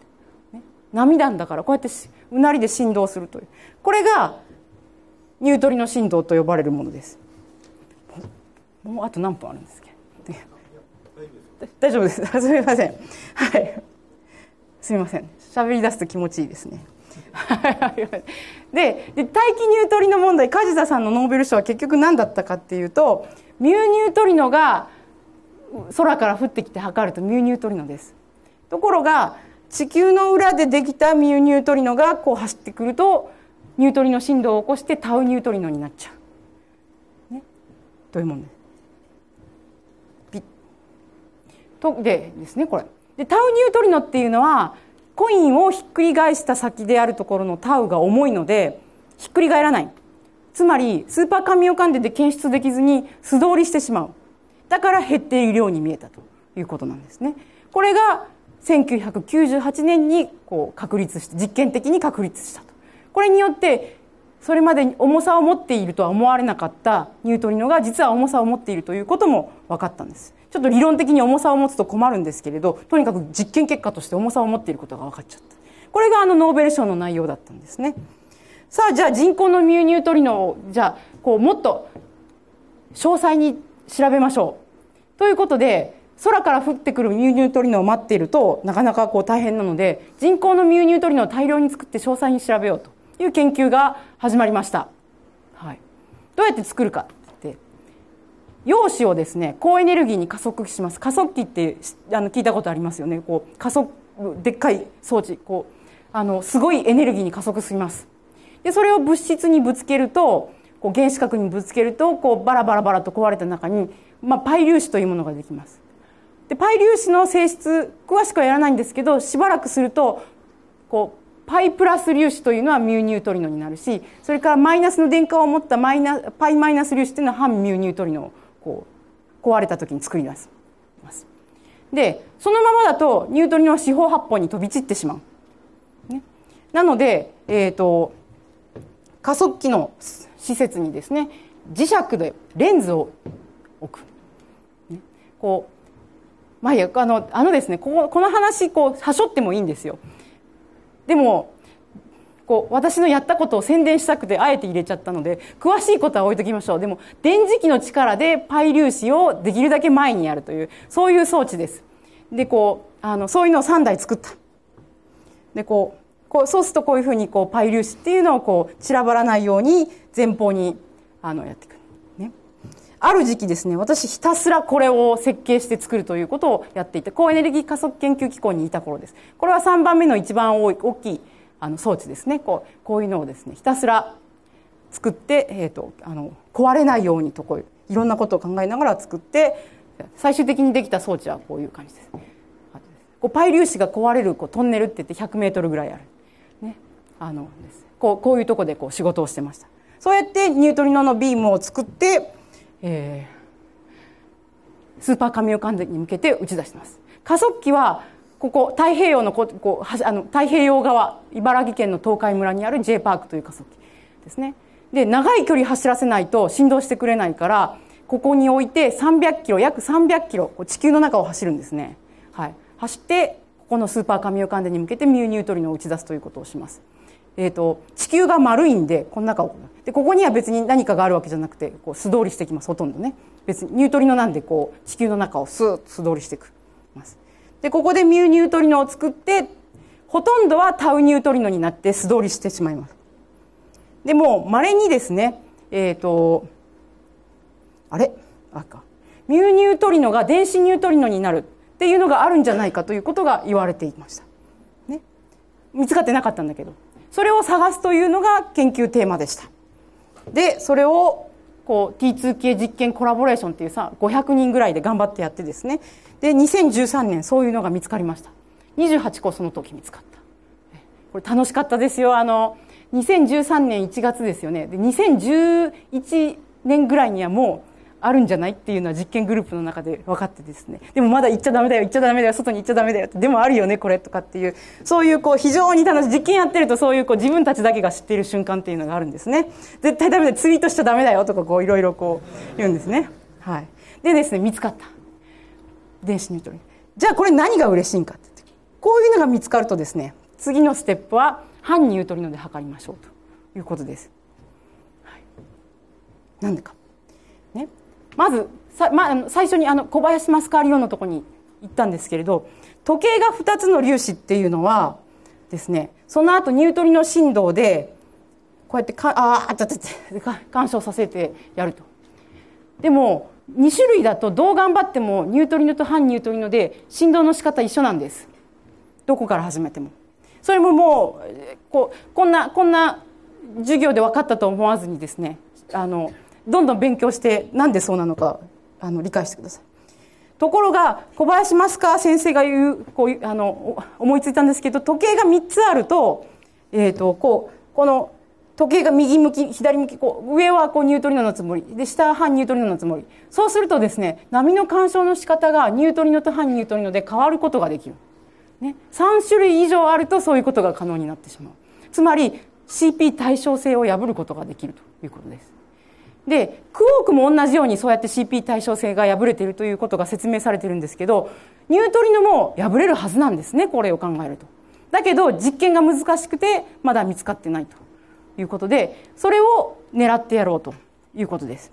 S1: ね、波なんだからこうやってうなりで振動するというこれがニュートリノ振動と呼ばれるものですもうあと何分あるんですか 大丈夫ですすみませんはいすみません喋り出すと気持ちいいですねでで大気ニュートリノ問題梶田さんのノーベル賞は結局何だったかっていうとミューニュートリノが空から降ってきて測るとミューニュートリノです。ところが地球の裏でできたミューニュートリノがこう走ってくるとニュートリノ振動を起こしてタウニュートリノになっちゃう。ね、というもんです。とでですねこれ。でタウニュートリノっていうのはコインをひっくり返した先であるところのタウが重いのでひっくり返らないつまりスーパーカミオカンデで検出できずに素通りしてしまうだから減っているように見えたということなんですねこれが1998年にこう確立して実験的に確立したとこれによってそれまで重さを持っているとは思われなかったニュートリノが実は重さを持っているということも分かったんですちょっと理論的に重さを持つと困るんですけれどとにかく実験結果として重さを持っていることが分かっちゃったこれがあのノーベル賞の内容だったんですねさあじゃあ人工のミューニュートリノをじゃあこうもっと詳細に調べましょうということで空から降ってくるミューニュートリノを待っているとなかなかこう大変なので人工のミューニュートリノを大量に作って詳細に調べようという研究が始まりました、はい、どうやって作るか陽子をですね高エネルギーに加速します加速器ってあの聞いたことありますよねこう加速でっかい装置こうあのすごいエネルギーに加速しますでそれを物質にぶつけるとこう原子核にぶつけるとこうバラバラバラと壊れた中に、まあ、パイ粒子というものができますでパイ粒子の性質詳しくはやらないんですけどしばらくするとこうパイプラス粒子というのはミュニュートリノになるしそれからマイナスの電荷を持ったマイナパイマイナス粒子というのは反ミュニュートリノこう壊れた時に作り出ますでそのままだとニュートリノは四方八方に飛び散ってしまう、ね、なので、えーと、加速器の施設にですね磁石でレンズを置く、ね、こうまあいやあのあのですねここの話こうはしょってもいいんですよでもこう私のやったことを宣伝したくてあえて入れちゃったので詳しいことは置いときましょうでも電磁気の力でパイ粒子をできるだけ前にやるというそういう装置ですでこうあのそういうのを3台作ったでこうこうそうするとこういうふうにこうパイ粒子っていうのをこう散らばらないように前方にあのやっていく、ね、ある時期ですね私ひたすらこれを設計して作るということをやっていて高エネルギー加速研究機構にいた頃ですこれは3番目の一番大きいあの装置ですねこうこういうのをですねひたすら作って、えーと、あの壊れないようにとこういろんなことを考えながら作って最終的にできた装置はこういう感じです。こうパイ粒子が壊れるこうトンネルって言って100メートルぐらいある、ね、あのこうこういうとこでこう仕事をしてました。そうやってニュートリノのビームを作って、えー、スーパーカミオカンデに向けて打ち出してます。加速器はここ太平洋のここあの太平洋側茨城県の東海村にある J パークという加速器ですねで長い距離走らせないと振動してくれないからここに置いて300キロ約300キロ地球の中を走るんですね、はい、走ってここのスーパーカミオカンデに向けてミューニュートリノを打ち出すということをします、えーと、と地球が丸いんでこの中をでここには別に何かがあるわけじゃなくてこう素通りしていきますほとんどね別にニュートリノなんでこう地球の中をスーッと素通りしていきますでここでミューニュートリノを作ってほとんどはタウニュートリノになって素通りしてしまいますでもまれにですねえっ、ー、とあれあかミューニュートリノが電子ニュートリノになるっていうのがあるんじゃないかということが言われていました、ね、見つかってなかったんだけどそれを探すというのが研究テーマでしたでそれをこう T2K 実験コラボレーションっていうさ500人ぐらいで頑張ってやってですねで2013年そういうのが見つかりました28個その時見つかったこれ楽しかったですよあの2013年1月ですよねで2011年ぐらいにはもうあるんじゃないっていうのは実験グループの中で分かってですねでもまだ行っちゃダメだよ行っちゃダメだよ外に行っちゃダメだよでもあるよねこれとかっていうそういうこう非常に楽しい実験やってるとそういうこう自分たちだけが知っている瞬間っていうのがあるんですね絶対ダメだツイートしちゃダメだよとかこういろいろこう言うんですねはいでですね見つかった電子ニュートリンじゃあこれ何が嬉しいんかってこういうのが見つかるとですね次のステップは反ニュートリノで測りましょうということです。はい、なんでか、ね、まずさ、ま最初にあの小林マスカーリオのとこに行ったんですけれど時計が2つの粒子っていうのはですねその後ニュートリノ振動でこうやってかああちゃちゃちゃ干渉させてやると。でも2種類だとどう頑張ってもニュートリノと反ニュートリノで振動の仕方一緒なんです。どこから始めても。それももうこうこんなこんな授業で分かったと思わずにですねあのどんどん勉強してなんでそうなのかあの理解してください。ところが小林益川先生が言うこうあの思いついたんですけど時計が3つあると,、えーと、とこうこの時計が右向き左向きこう上はこうニュートリノのつもりで下は反ニュートリノのつもりそうするとですね波の干渉の仕方がニュートリノと反ニュートリノで変わることができる、ね、3種類以上あるとそういうことが可能になってしまうつまり CP 対称性を破ることができるということです。でクオークも同じようにそうやって CP 対称性が破れているということが説明されてるんですけどニュートリノも破れるはずなんですねこれを考えると。だけど実験が難しくてまだ見つかってないということでそれを狙ってやろうということです。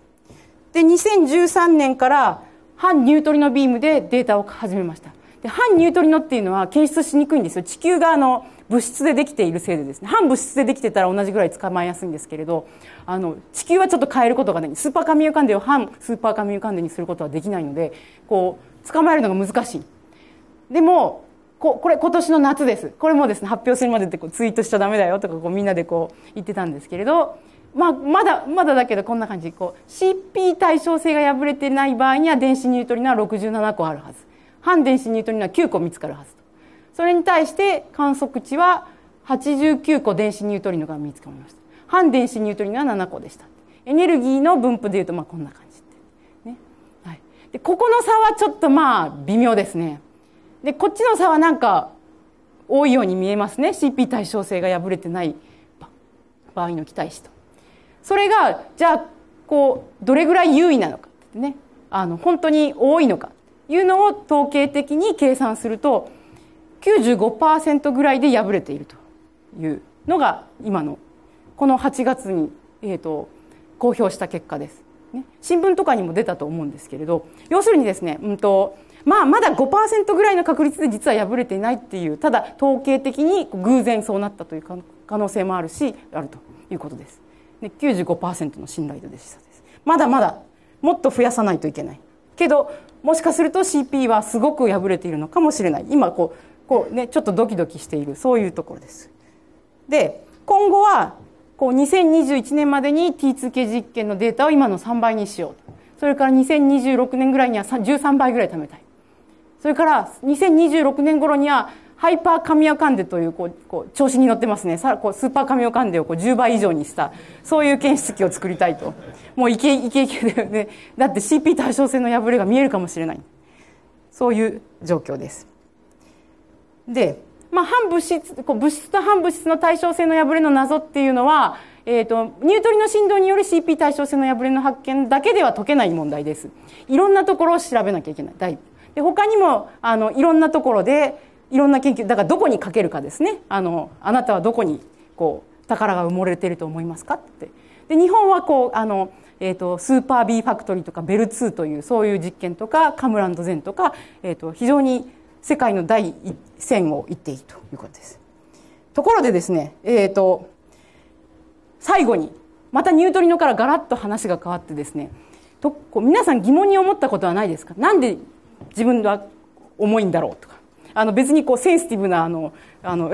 S1: で2013年から反ニュートリノビームでデータを始めました。で反ニュートリノっていうのは検出しにくいんですよ地球側の物質でできているせいでですね反物質でできてたら同じぐらい捕まえやすいんですけれどあの地球はちょっと変えることがないスーパーカミューカンデを反スーパーカミューカンデにすることはできないのでこう捕まえるのが難しい。でもここれ今年の夏ですこれもですね発表するまでってこうツイートしちゃダメだよとかこうみんなでこう言ってたんですけれど、まあ、まだまだだけどこんな感じこう CP 対称性が破れてない場合には電子ニュートリノは67個あるはず反電子ニュートリノは9個見つかるはずと。それに対して観測値は89個電子ニュートリノが見つかりました反電子ニュートリノは7個でしたエネルギーの分布でいうとまあこんな感じ、ねはい、でここの差はちょっとまあ微妙ですねでこっちの差はなんか多いように見えますね CP 対称性が破れてない場合の期待値とそれがじゃあこうどれぐらい優位なのかってねあの本当に多いのかいうのを統計的に計算すると95%ぐらいで敗れているというのが今のこの8月に、えーと、公表した結果です、ね、新聞とかにも出たと思うんですけれど要するにですね、うんとまあ、まだ5%ぐらいの確率で実は破れていないっていうただ統計的に偶然そうなったという可能性もあるしあるということです。で95%の信頼度でしたですまだまだもっと増やさないといけないけどもしかすると CP はすごく破れているのかもしれない今こうこうねちょっとドキドキしているそういうところです。で今後はこう2021年までに T2K 実験のデータを今の3倍にしようそれから2026年ぐらいには13倍ぐらい貯めたいそれから2026年頃にはハイパーカミオカンデというこうこう調子に乗ってますねさこうスーパーカミオカンデをこう10倍以上にしたそういう検出器を作りたいともうイケイケイケだよねだって CP 対称性の破れが見えるかもしれないそういう状況ですで、まあ、反物質こう物質と反物質の対称性の破れの謎っていうのは、えーと、ニュートリノ振動による CP 対称性の破れの発見だけでは解けない問題です。いろんなところを調べなきゃいけない。だいで他にもあのいろんなところでいろんな研究だからどこにかけるかですねあのあなたはどこにこう宝が埋もれてると思いますかってで日本はこうあの、えーと、スーパー B ファクトリーとかベル2というそういう実験とかカムランドゼンとか、えーと非常に世界の第一線を行っているということです。ところでですね、えーと、最後に、またニュートリノからガラッと話が変わってですね、とこう皆さん疑問に思ったことはないですかなんで自分は重いんだろうとか。あの別にこうセンシティブなあの、あ の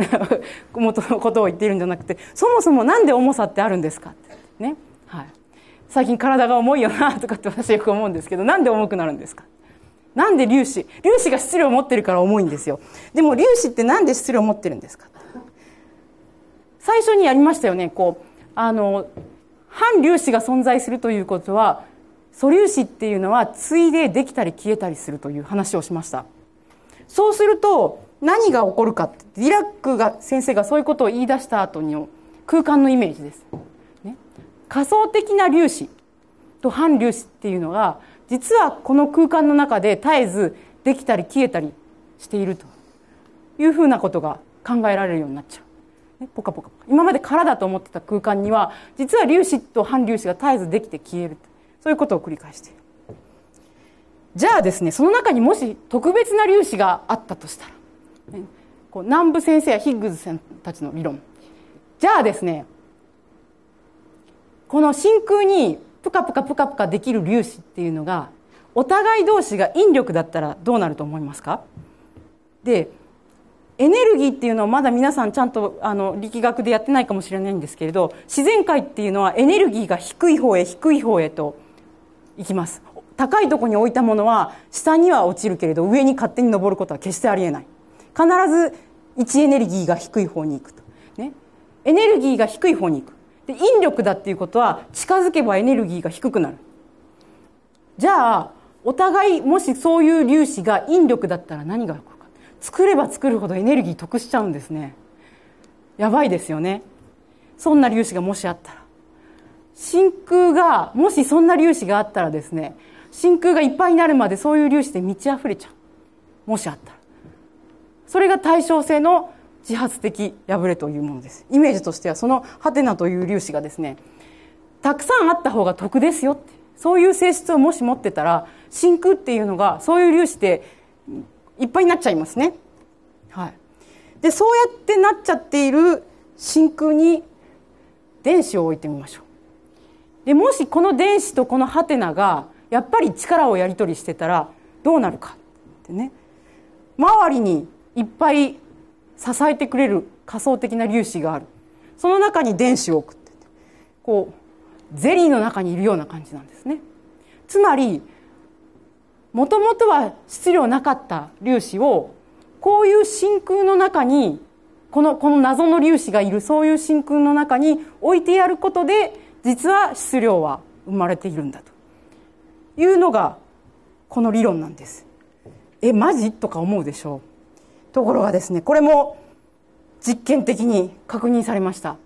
S1: ことを言っているんじゃなくて、そもそもなんで重さってあるんですかってね。はい。最近体が重いよなとかって私よく思うんですけど、なんで重くなるんですかなんで粒子粒子が質量を持ってるから重いんですよ。でも粒子ってなんで質量を持ってるんですか最初にやりましたよね。こう、あの、反粒子が存在するということは、素粒子っていうのはいでできたり消えたりするという話をしました。そうすると何が起こるかってディラックが先生がそういうことを言い出した後の空間のイメージです。ね、仮想的な粒子と反粒子っていうのが実はこの空間の中で絶えずできたり消えたりしているというふうなことが考えられるようになっちゃう。ね、ポカポカ今まで空だと思ってた空間には実は粒子と反粒子が絶えずできて消えるそういうことを繰り返している。じゃあですねその中にもし特別な粒子があったとしたら、ね、こう南部先生やヒッグズさんたちの理論じゃあですねこの真空にプカプカプカプカできる粒子っていうのがお互い同士が引力だったらどうなると思いますかでエネルギーっていうのはまだ皆さんちゃんとあの力学でやってないかもしれないんですけれど自然界っていうのはエネルギーが低い方へ低い方へといきます高いとこに置いたものは下には落ちるけれど上に勝手に登ることは決してありえない必ず位置エネルギーが低い方に行くと、ね、エネルギーが低い方に行くで引力だっていうことは近づけばエネルギーが低くなるじゃあお互いもしそういう粒子が引力だったら何が起こるか作れば作るほどエネルギー得しちゃうんですねやばいですよねそんな粒子がもしあったら真空がもしそんな粒子があったらですね真空がいっぱいになるまでそういう粒子で満ち溢れちゃうもしあったらそれが対称性の自発的破れというものですイメージとしてはそのハテナという粒子がですねたくさんあった方が得ですよってそういう性質をもし持ってたら真空っていうのがそういう粒子でいっぱいになっちゃいますね。はい、でそうやってなっちゃっている真空に電子を置いてみましょう。でもしこの電子とこのハテナがやっぱり力をやり取りしてたらどうなるかってね周りにいっぱい支えてくれる仮想的な粒子があるその中に電子を送ってこうゼリーの中にいるような感じなんですねつまりもともとは質量なかった粒子をこういう真空の中にこのこの謎の粒子がいるそういう真空の中に置いてやることで実は質量は生まれているんだというのがこの理論なんです。えマジとか思うでしょうところがですねこれも実験的に確認されました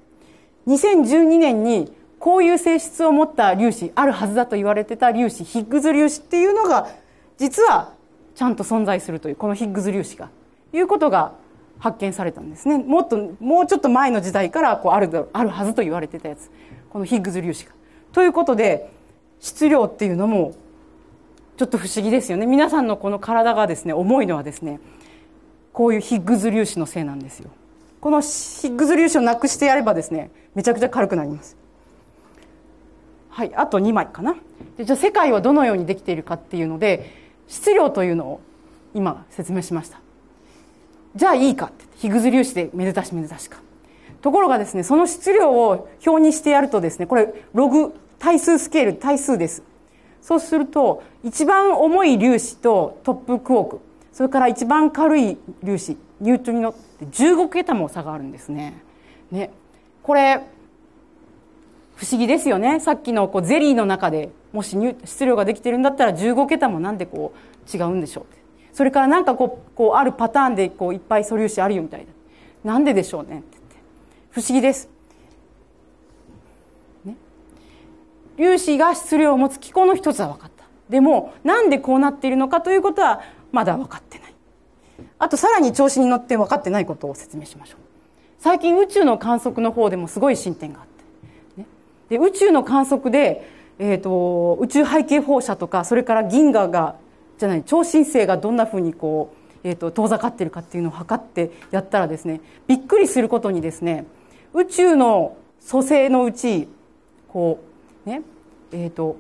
S1: 2012年にこういう性質を持った粒子あるはずだと言われてた粒子ヒッグズ粒子っていうのが実はちゃんと存在するというこのヒッグズ粒子がいうことが発見されたんですねもっともうちょっと前の時代からこうあるあるはずと言われてたやつこのヒッグズ粒子が。ということで質量っていうのもちょっと不思議ですよね皆さんのこの体がですね重いのはですねこういうヒッグズ粒子のせいなんですよこのヒッグズ粒子をなくしてやればですねめちゃくちゃ軽くなりますはいあと2枚かなでじゃあ世界はどのようにできているかっていうので質量というのを今説明しましたじゃあいいかってヒグズ粒子でめでたしめでたしかところがですねその質量を表にしてやるとですねこれログ対数スケール対数ですそうすると一番重い粒子とトップクォークそれから一番軽い粒子ニュートンにって15桁も差があるんですね。ねこれ不思議ですよねさっきのこうゼリーの中でもし質量ができてるんだったら15桁もなんでこう違うんでしょうそれから何かこうこうあるパターンでこういっぱい素粒子あるよみたいななんででしょうねって不思議です、ね、粒子が質量を持つ気候の一つは分かったでもなんでこうなっているのかということはまだ分かってない。あとさらに調子に乗って分かってないことを説明しましょう。最近宇宙の観測の方でもすごい進展があって。ね、で宇宙の観測で、えーと、宇宙背景放射とかそれから銀河がじゃない超新星がどんなふうにこう、えーと、遠ざかってるかっていうのを測ってやったらですねびっくりすることにですね宇宙の蘇生のうちこうねえーと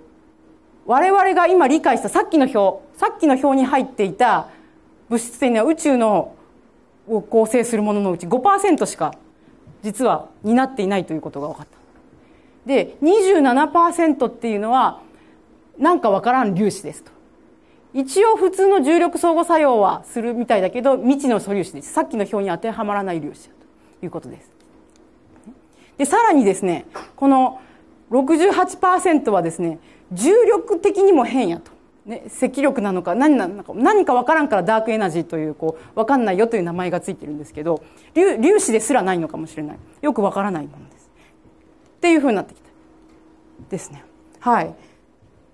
S1: 我々が今理解したさっきの表さっきの表に入っていた物質性には宇宙のを構成するもののうち5%しか実は担っていないということが分かった。で27%っていうのはなんか分からん粒子ですと。一応普通の重力相互作用はするみたいだけど未知の素粒子です。さっきの表に当てはまらない粒子だということです。でさらにですねこの68%はですね重力的にも変やと。ね、積力なのか何なのか何か分からんからダークエナジーというこう分かんないよという名前がついてるんですけど粒粒子ですらないのかもしれないよく分からないものです。っていうふうになってきたですね。はい、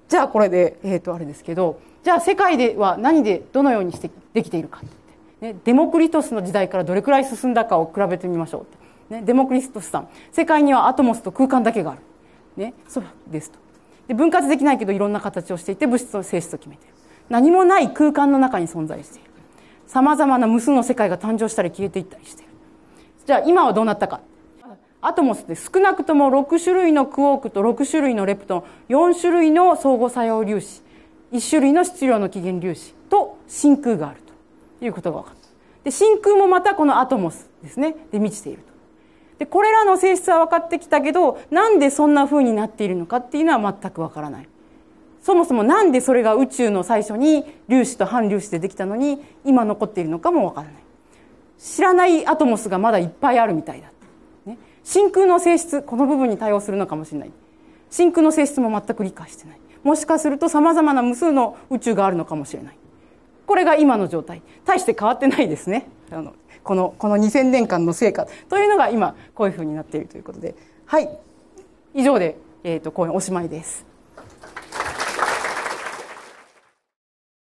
S1: じゃあこれで、えー、とあれですけどじゃあ世界では何でどのようにしてできているかね、デモクリトスの時代からどれくらい進んだかを比べてみましょう、ね、デモクリトスさん世界にはアトモスと空間だけがある、ね、そうですとで分割できないけどいろんな形をしていて物質の性質を決めている何もない空間の中に存在しているさまざまな無数の世界が誕生したり消えていったりしているじゃあ今はどうなったかアトモスって少なくとも6種類のクオークと6種類のレプトン4種類の相互作用粒子1種類の質量の起源粒子と真空があるということが分かったで真空もまたこのアトモスですねで満ちているでこれらの性質は分かってきたけどなんでそんな風になっているのかっていうのは全く分からない。そもそもなんでそれが宇宙の最初に粒子と反粒子でできたのに今残っているのかも分からない知らないアトモスがまだいっぱいあるみたいだ、ね、真空の性質この部分に対応するのかもしれない真空の性質も全く理解してないもしかするとさまざまな無数の宇宙があるのかもしれないこれが今の状態大して変わってないですねあのこのこの2000年間の成果というのが今こういうふうになっているということではい以上で、えーと、と講演おしまいです。